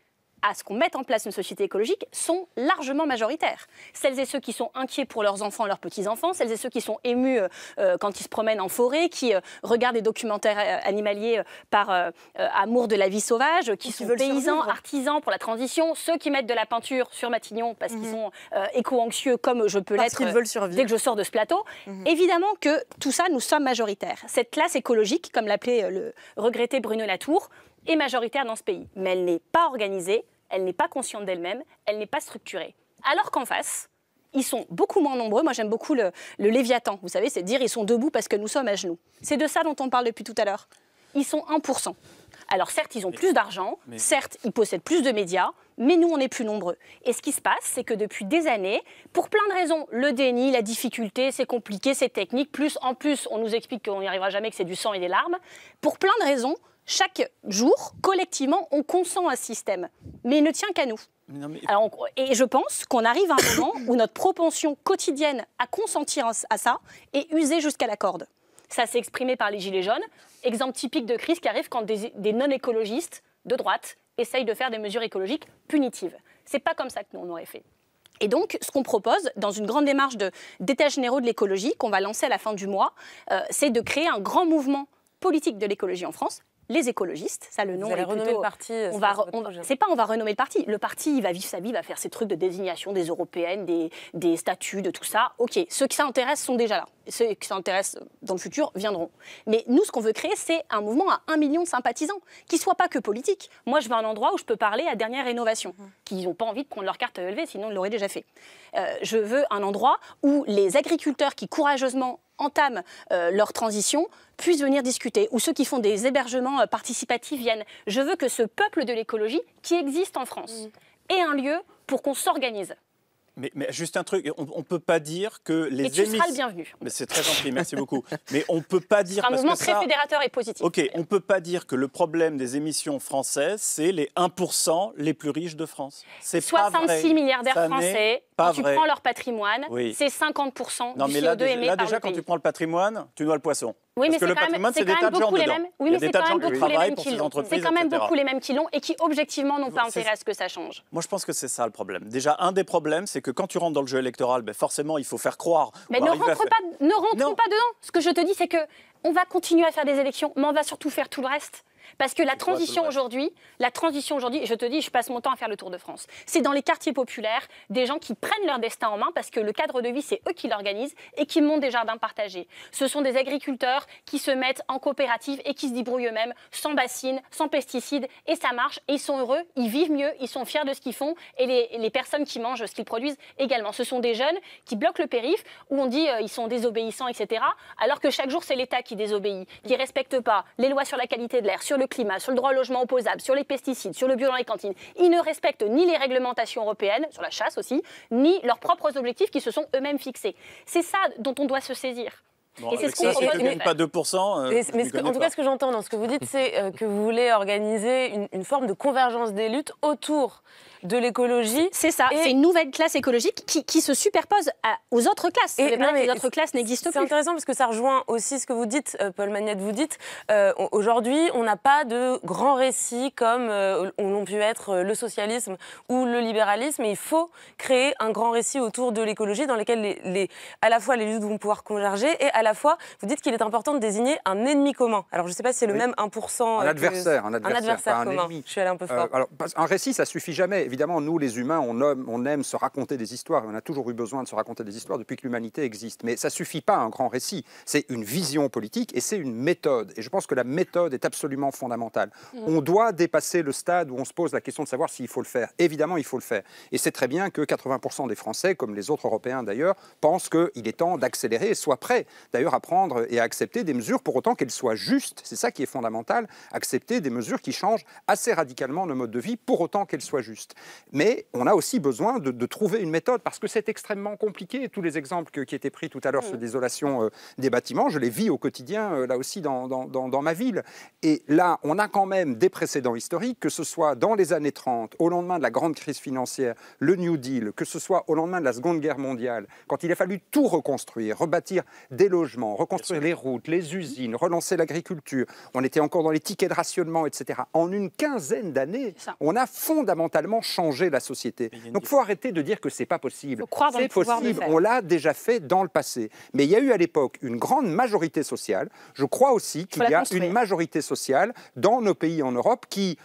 à ce qu'on mette en place une société écologique sont largement majoritaires. Celles et ceux qui sont inquiets pour leurs enfants, leurs petits-enfants, celles et ceux qui sont émus euh, euh, quand ils se promènent en forêt, qui euh, regardent des documentaires animaliers par amour de la vie sauvage, qui, sont paysans, artisans pour la transition, ceux qui mettent de la peinture sur Matignon parce qu'ils mhm. sont éco-anxieux comme je peux l'être dès que je sors de ce plateau. Mhm. Évidemment que tout ça, nous sommes majoritaires. Cette classe écologique, comme l'appelait le regretté Bruno Latour, majoritaire dans ce pays. Mais elle n'est pas organisée, elle n'est pas consciente d'elle-même, elle, n'est pas structurée. Alors qu'en face, ils sont beaucoup moins nombreux. Moi, j'aime beaucoup le, le, Léviathan. Vous savez, c'est dire ils sont debout parce que nous sommes à genoux. C'est de ça dont on parle depuis tout à l'heure. Ils sont 1%. Alors certes, ils ont plus d'argent, certes, ils possèdent plus de médias, mais nous, on est plus nombreux. Et ce qui se passe, c'est que depuis des années, pour plein de raisons, le déni, la difficulté, c'est compliqué, c'est technique, plus en plus, on nous explique qu'on n'y arrivera jamais, que c'est du sang et des larmes, pour plein de raisons, chaque jour, collectivement, on consent à ce système. Mais il ne tient qu'à nous. Alors et je pense qu'on arrive à un moment où notre propension quotidienne à consentir à ça est usée jusqu'à la corde. Ça s'est exprimé par les Gilets jaunes. Exemple typique de crise qui arrive quand des, non-écologistes de droite essayent de faire des mesures écologiques punitives. C'est pas comme ça que nous on aurait fait. Et donc, ce qu'on propose dans une grande démarche d'État généraux de l'écologie qu'on va lancer à la fin du mois, euh, c'est de créer un grand mouvement politique de l'écologie en France les écologistes. Ça, le nom Vous parti. Euh, on va, c'est pas on va renommer le parti. Le parti, il va vivre sa vie, il va faire ses trucs de désignation des européennes, des, statuts, de tout ça. Ok, ceux qui s'intéressent sont déjà là. Ceux qui s'intéressent dans le futur viendront. Mais nous, ce qu'on veut créer, c'est un mouvement à un million de sympathisants, qui soit pas que politique. Moi, je veux un endroit où je peux parler à dernière rénovation, mhm. qui n'ont pas envie de prendre leur carte élevée, sinon ils l'auraient déjà fait. Euh, je veux un endroit où les agriculteurs qui courageusement entament euh, leur transition puissent venir discuter, ou ceux qui font des hébergements euh, participatifs viennent. Je veux que ce peuple de l'écologie, qui existe en France, mm. ait un lieu pour qu'on s'organise.
Mais, mais, juste un truc, on ne peut pas dire que les émissions. tu seras le bienvenu. Mais c'est très gentil, merci beaucoup. Mais on ne peut pas dire. C'est un mouvement très fédérateur et positif. Ok, on ne peut pas dire que le problème des émissions françaises, c'est les 1% les plus riches de France. C'est 66 milliardaires français tu prends leur
patrimoine, c'est 50% du CO2 là, déjà, là, déjà, quand
tu prends le patrimoine, tu noies le poisson. Oui, mais c'est quand même, quand même beaucoup les mêmes. c'est quand même beaucoup les mêmes qui l'ont. C'est quand même beaucoup les mêmes
qui l'ont et qui objectivement n'ont pas intérêt à ce que ça change.
Moi, je pense que c'est ça le problème. Déjà, un des problèmes, c'est que quand tu rentres dans le jeu électoral, ben, forcément, il faut faire croire. Mais ne rentre pas,
ne rentre pas dedans. Ce que je te dis, c'est que on va continuer à faire des élections, mais on va surtout faire tout le reste. Parce que la transition aujourd'hui, la transition aujourd'hui, je te dis, je passe mon temps à faire le Tour de France. C'est dans les quartiers populaires, des gens qui prennent leur destin en main parce que le cadre de vie, c'est eux qui l'organisent et qui montent des jardins partagés. Ce sont des agriculteurs qui se mettent en coopérative et qui se débrouillent eux-mêmes, sans bassines, sans pesticides, et ça marche, et ils sont heureux, ils vivent mieux, ils sont fiers de ce qu'ils font, et les, personnes qui mangent ce qu'ils produisent également. Ce sont des jeunes qui bloquent le périph', où on dit euh, ils sont désobéissants, etc., alors que chaque jour, c'est l'État qui désobéit, qui respecte pas les lois sur la qualité de l'air, sur le climat, sur le droit au logement opposable, sur les pesticides, sur le bio dans les cantines. Ils ne respectent ni les réglementations européennes, sur la chasse aussi, ni leurs propres objectifs qui se sont eux-mêmes fixés. C'est ça dont on doit se saisir. et c'est ce qu'on
pas 2%. Euh, mais, en tout cas, ce que
j'entends dans ce que vous dites, c'est euh, que vous voulez organiser une, une forme de convergence des luttes autour de l'écologie. C'est ça, c'est une nouvelle classe écologique qui, se superpose aux autres classes. Et les autres classes
n'existent plus. C'est intéressant parce que ça rejoint aussi ce que vous dites, euh, Paul Magnette, vous dites, euh, aujourd'hui, on n'a pas de grand récit comme on euh, ont pu être le socialisme ou le libéralisme, et il faut créer un grand récit autour de l'écologie dans lequel à la fois les luttes vont pouvoir converger et à la fois, vous dites qu'il est important de désigner un ennemi commun. Alors, je ne sais pas si c'est le même 1%. Un adversaire, un adversaire, un adversaire, commun. Je suis allée un peu fort.
un récit, ça suffit jamais évidemment, nous, les humains, on, aime, on aime se raconter des histoires. On a toujours eu besoin de se raconter des histoires depuis que l'humanité existe. Mais ça suffit pas à un grand récit. C'est une vision politique et c'est une méthode. Et je pense que la méthode est absolument fondamentale. Mm. On doit dépasser le stade où on se pose la question de savoir s'il faut le faire. Évidemment, il faut le faire. Et c'est très bien que 80% des Français, comme les autres Européens d'ailleurs, pensent qu'il est temps d'accélérer et soient prêts d'ailleurs à prendre et à accepter des mesures pour autant qu'elles soient justes. C'est ça qui est fondamental, accepter des mesures qui changent assez radicalement le mode de vie pour autant qu'elles soient justes. Mais on a aussi besoin de, trouver une méthode parce que c'est extrêmement compliqué. Tous les exemples qui étaient pris tout à l'heure sur l'isolation euh, des bâtiments, je les vis au quotidien euh, là aussi dans, dans, ma ville. Et là, on a quand même des précédents historiques, que ce soit dans les années 30, au lendemain de la grande crise financière, le New Deal, que ce soit au lendemain de la Seconde Guerre mondiale, quand il a fallu tout reconstruire, rebâtir des logements, reconstruire les routes, les usines, relancer l'agriculture. On était encore dans les tickets de rationnement, etc. En une quinzaine d'années, on a fondamentalement changer la société. Donc il faut arrêter de dire que c'est pas possible. C'est possible, on l'a déjà fait dans le passé. Mais il y a eu à l'époque une grande majorité sociale. Je crois aussi qu'il y a une majorité sociale dans nos pays en Europe qui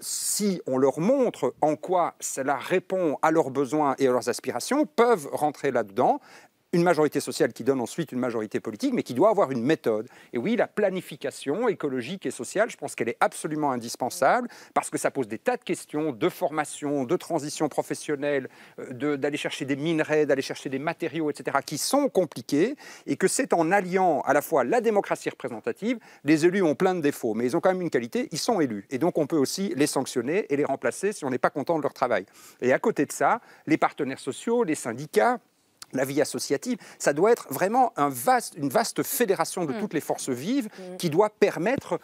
si on leur montre en quoi cela répond à leurs besoins et à leurs aspirations, peuvent rentrer là-dedans une majorité sociale qui donne ensuite une majorité politique, mais qui doit avoir une méthode. Et oui, la planification écologique et sociale, je pense qu'elle est absolument indispensable, parce que ça pose des tas de questions de formation, de transition professionnelle, euh, d'aller chercher des minerais, d'aller chercher des matériaux, etc., qui sont compliqués, et que c'est en alliant à la fois la démocratie représentative, les élus ont plein de défauts, mais ils ont quand même une qualité, ils sont élus. Et donc on peut aussi les sanctionner et les remplacer si on n'est pas content de leur travail. Et à côté de ça, les partenaires sociaux, les syndicats, la vie associative, ça doit être vraiment une vaste fédération de mm. toutes les forces vives mm. qui doit permettre,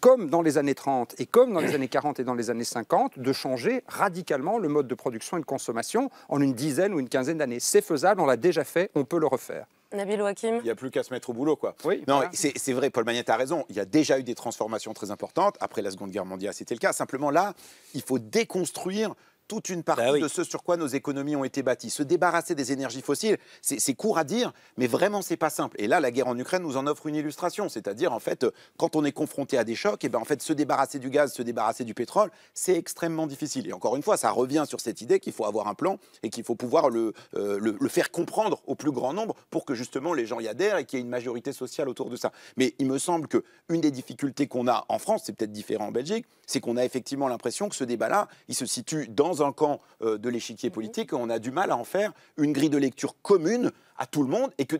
comme dans les années 30 et comme dans les années 40 et dans les années 50, de changer radicalement le mode de production et de consommation en une dizaine ou une quinzaine d'années. C'est faisable, on l'a déjà fait, on peut le refaire.
Nabil Hakim. Il n'y a plus qu'à se mettre au boulot, quoi. Oui, non, c'est vrai, Paul Magnet a raison. Il y a déjà eu des transformations très importantes. Après la Seconde Guerre mondiale, c'était le cas. Simplement là, il faut déconstruire toute une bah partie de ce sur quoi nos économies ont été bâties. Se débarrasser des énergies fossiles, c'est court à dire, mais vraiment, c'est pas simple. Et là, la guerre en Ukraine nous en offre une illustration. C'est-à-dire, en fait, euh, quand on est confronté à des chocs, et eh ben, en fait, se débarrasser du gaz, se débarrasser du pétrole, c'est extrêmement difficile. Et encore une fois, ça revient sur cette idée qu'il faut avoir un plan et qu'il faut pouvoir euh, le, le, faire comprendre au plus grand nombre pour que justement les gens y adhèrent et qu'il y ait une majorité sociale autour de ça. Mais il me semble que une des difficultés qu'on a en France, c'est peut-être différent en Belgique, c'est qu'on a effectivement l'impression que ce débat-là, il se situe dans en un camp euh, de l'échiquier mhm. politique, on a du mal à en faire une grille de lecture commune à tout le monde et que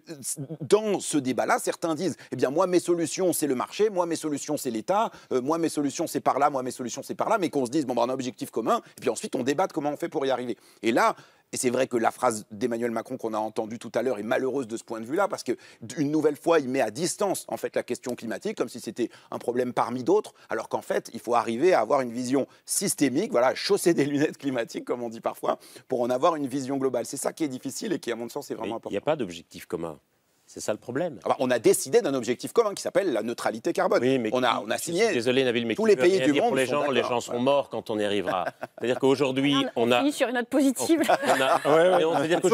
dans ce débat-là, certains disent eh bien moi mes solutions c'est le marché, moi mes solutions c'est l'État, euh, moi mes solutions c'est par là, moi mes solutions c'est par là, mais qu'on se dise bon ben, on a un objectif commun et puis ensuite on débatte comment on fait pour y arriver. Et là, et c'est vrai que la phrase d'Emmanuel Macron qu'on a entendue tout à l'heure est malheureuse de ce point de vue-là, parce que une nouvelle fois, il met à distance en fait la question climatique comme si c'était un problème parmi d'autres, alors qu'en fait, il faut arriver à avoir une vision systémique, voilà, chausser des lunettes climatiques comme on dit parfois, pour en avoir une vision globale. C'est ça qui est difficile et qui, à mon sens, est vraiment important pas d'objectif commun. C'est ça le problème. Ah bah, on a décidé d'un objectif commun qui s'appelle la neutralité carbone. mais on a, on a signé. Désolé,
Nabil, mais tous les pays du monde. Pour les gens, les gens sont morts quand on y arrivera. C'est-à-dire qu'aujourd'hui, on, on, a. On
sur une note positive.
On a, ouais, on, on a essayé pas.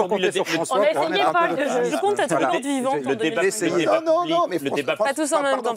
Je compte être voilà. vivant. Le débat,
Non, non, non, mais le débat. Pas tous en même temps.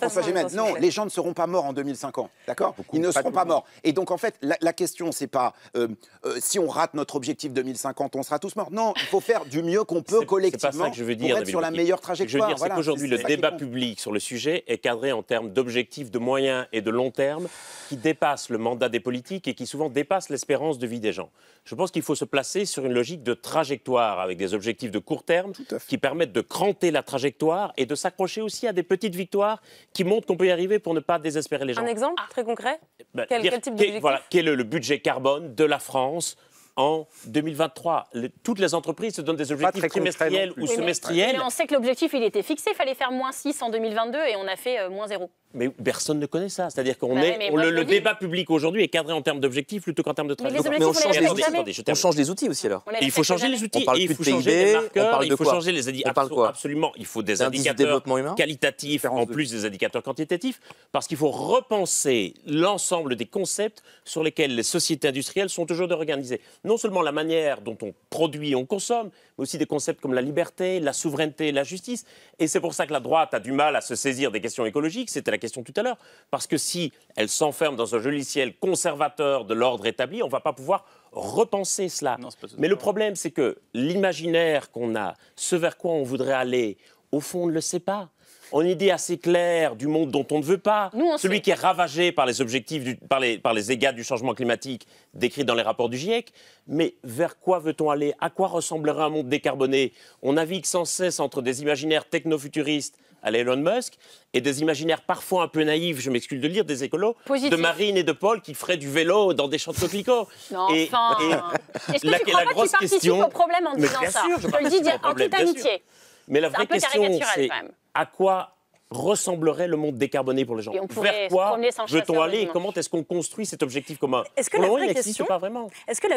Non, les gens ne seront pas morts en 2050. D'accord Ils ne seront pas morts. Et donc, en fait, la question, c'est pas euh, euh, si on rate notre objectif 2050, on sera tous morts. Non, il faut faire du mieux qu'on peut collectivement pour être sur la meilleure je veux dire, qu'aujourd'hui, le débat
public sur le sujet est cadré en termes d'objectifs de moyen et de long terme qui dépassent le mandat des politiques et qui souvent dépassent l'espérance de vie des gens. Je pense qu'il faut se placer sur une logique de trajectoire avec des objectifs de court terme qui permettent de cranter la trajectoire et de s'accrocher aussi à des petites victoires qui montrent qu'on peut y arriver pour ne pas désespérer les gens. Un
exemple très
concret ah,
bah, quel, type d'objectif Quel est le budget carbone de la France en 2023. toutes les entreprises se donnent des objectifs trimestriels ou semestriels. Mais, on
sait que l'objectif, il était fixé. Il fallait faire moins 6 en 2022 et on a fait euh, moins 0.
Mais personne ne connaît ça. C'est-à-dire qu'on bah est, le, débat public aujourd'hui est cadré en termes d'objectifs plutôt qu'en termes de travail. Mais, on, change les, outils. aussi alors. Il faut changer les outils. On parle il faut de changer les On parle il faut changer les indicateurs. Absolument. Il faut des indicateurs qualitatifs en plus des indicateurs quantitatifs parce qu'il faut repenser l'ensemble des concepts sur lesquels les sociétés industrielles sont de organisées non seulement la manière dont on produit et on consomme, mais aussi des concepts comme la liberté, la souveraineté, la justice. Et c'est pour ça que la droite a du mal à se saisir des questions écologiques, c'était la question tout à l'heure, parce que si elle s'enferme dans un joli ciel conservateur de l'ordre établi, on ne va pas pouvoir repenser cela. mais le problème, c'est que l'imaginaire qu'on a, ce vers quoi on voudrait aller, au fond, on ne le sait pas. On a une idée assez claire du monde dont on ne veut pas. Celui qui est ravagé par les objectifs, du, par, les, par les égats du changement climatique décrits dans les rapports du GIEC. Mais vers quoi veut-on aller À quoi ressemblerait un monde décarboné On navigue sans cesse entre des imaginaires techno-futuristes à Elon Musk et des imaginaires parfois un peu naïfs, je m'excuse de lire, des écolos, de Marine et de Paul qui feraient du vélo dans des champs de coquelicots. et, enfin... Est-ce que tu crois que tu participes question... au problème en disant ça je, le dis en toute amitié. Mais la vraie question, c'est à quoi ressemblerait le monde décarboné pour les gens et on Vers quoi veut-on aller et comment est-ce qu'on construit cet objectif commun Est-ce que, la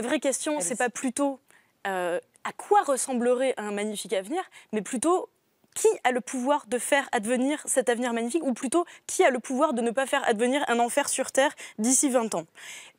vraie question, c'est pas plutôt euh, à quoi ressemblerait un magnifique avenir, mais plutôt qui a le pouvoir de faire advenir cet avenir magnifique, ou plutôt qui a le pouvoir de ne pas faire advenir un enfer sur Terre d'ici 20 ans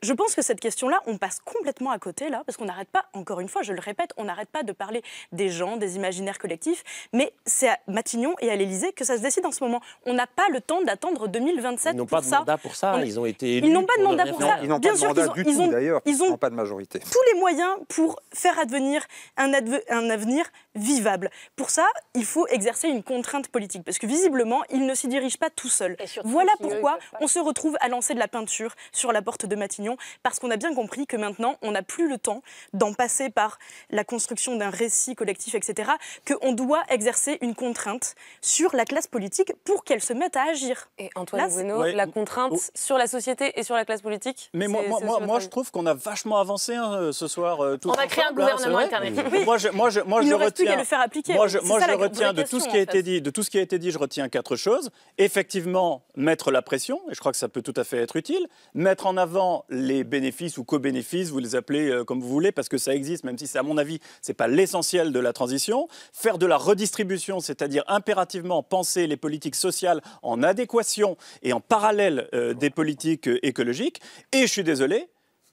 Je pense que cette question-là, on passe complètement à côté, là, parce qu'on n'arrête pas, encore une fois, je le répète, on n'arrête pas de parler des gens, des imaginaires collectifs, mais c'est à Matignon et à l'Elysée que ça se décide en ce moment. On n'a pas le temps d'attendre 2027 ils n'ont pas de mandat pour ça, ils ont été élus Ils n'ont pas de mandat pour ça, ils n'ont pas de mandat d'ailleurs, ils n'ont
pas de majorité.
Tous les moyens pour faire advenir un, un avenir vivable. Pour ça, il faut exercer exercer une contrainte politique. Parce que visiblement, il ne s'y dirige pas tout seul. Voilà pourquoi on se retrouve à lancer de la peinture sur la porte de Matignon, parce qu'on a bien compris que maintenant, on n'a plus le temps d'en passer par la construction d'un récit collectif, etc., qu'on doit exercer une contrainte sur la classe politique pour qu'elle se mette à agir. Et Antoine Là, la contrainte sur la société
et sur la classe politique Mais moi, moi, moi, je
trouve qu'on a vachement avancé hein, euh, ce soir. Euh, on va créer un bah, gouvernement internet. Oui. Moi, je, moi, je, moi, je, retiens. le faire appliquer. Moi, moi, je retiens de tout a hein, été dit, de tout ce qui a été dit, je retiens quatre choses. Effectivement, mettre la pression, et je crois que ça peut tout à fait être utile. Mettre en avant les bénéfices ou co-bénéfices, vous les appelez euh, comme vous voulez, parce que ça existe, même si c'est à mon avis, n'est pas l'essentiel de la transition. Faire de la redistribution, c'est-à-dire impérativement penser les politiques sociales en adéquation et en parallèle euh, des politiques euh, écologiques. Et je suis désolé,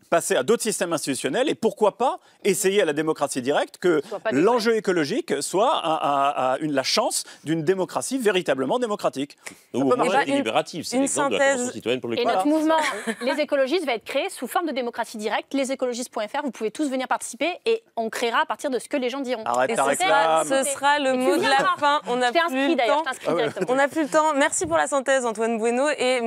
passer à d'autres systèmes institutionnels et pourquoi pas essayer à la démocratie directe que l'enjeu écologique soit une, la chance d'une démocratie véritablement démocratique. Donc au moins délibérative, c'est l'exemple de la citoyenne pour Et notre mouvement
Les écologistes va être créé sous forme de démocratie directe, lesécologistes.fr, vous pouvez tous venir participer et on créera à partir de ce que les gens diront. et ce, sera, ce sera le mot de la fin. On a plus ah
On n'a plus le temps. Merci pour la synthèse Antoine Bueno et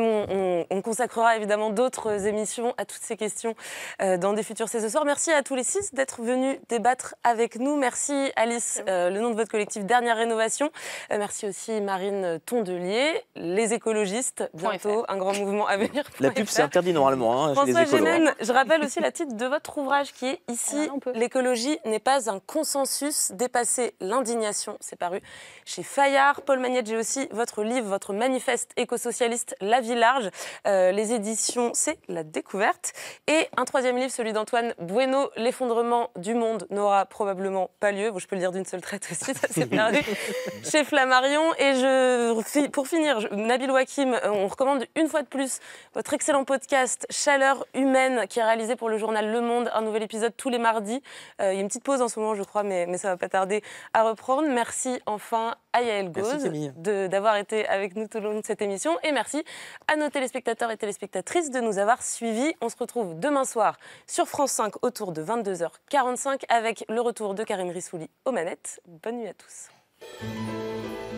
on consacrera évidemment d'autres émissions à toutes ces questions. Euh, dans Des Futurs, c'est ce Merci à tous les six d'être venus débattre avec nous. Merci Alice, euh, le nom de votre collectif Dernière Rénovation. Euh, merci aussi Marine Tondelier, les écologistes, bientôt un grand mouvement à venir. La
pub, c'est interdit normalement. Hein, François je
rappelle aussi la titre de votre ouvrage qui est ah, Ici, l'écologie n'est pas un consensus, dépasser l'indignation. C'est paru chez Fayard. Paul Magnette, j'ai aussi votre livre, votre manifeste écosocialiste, La vie large, les éditions C'est la découverte. Et un troisième livre, celui d'Antoine Bueno, L'effondrement du monde n'aura probablement pas lieu. je peux le dire d'une seule traite aussi, ça s'est perdu. Chez Flammarion. Et je, pour finir, Nabil Wakim, euh, on recommande une fois de plus votre excellent podcast Chaleur humaine qui est réalisé pour le journal Le Monde. Un nouvel épisode tous les mardis. Euh, il y a une petite pause en ce moment, je crois, mais, mais ça va pas tarder à reprendre. Merci enfin à Yael Gauze d'avoir été avec nous tout au long de cette émission. Et merci à nos téléspectateurs et téléspectatrices de nous avoir suivis. On se retrouve demain soir sur France 5 autour de 22h45 avec le retour de Karim Rissouli aux manettes. Bonne nuit à tous.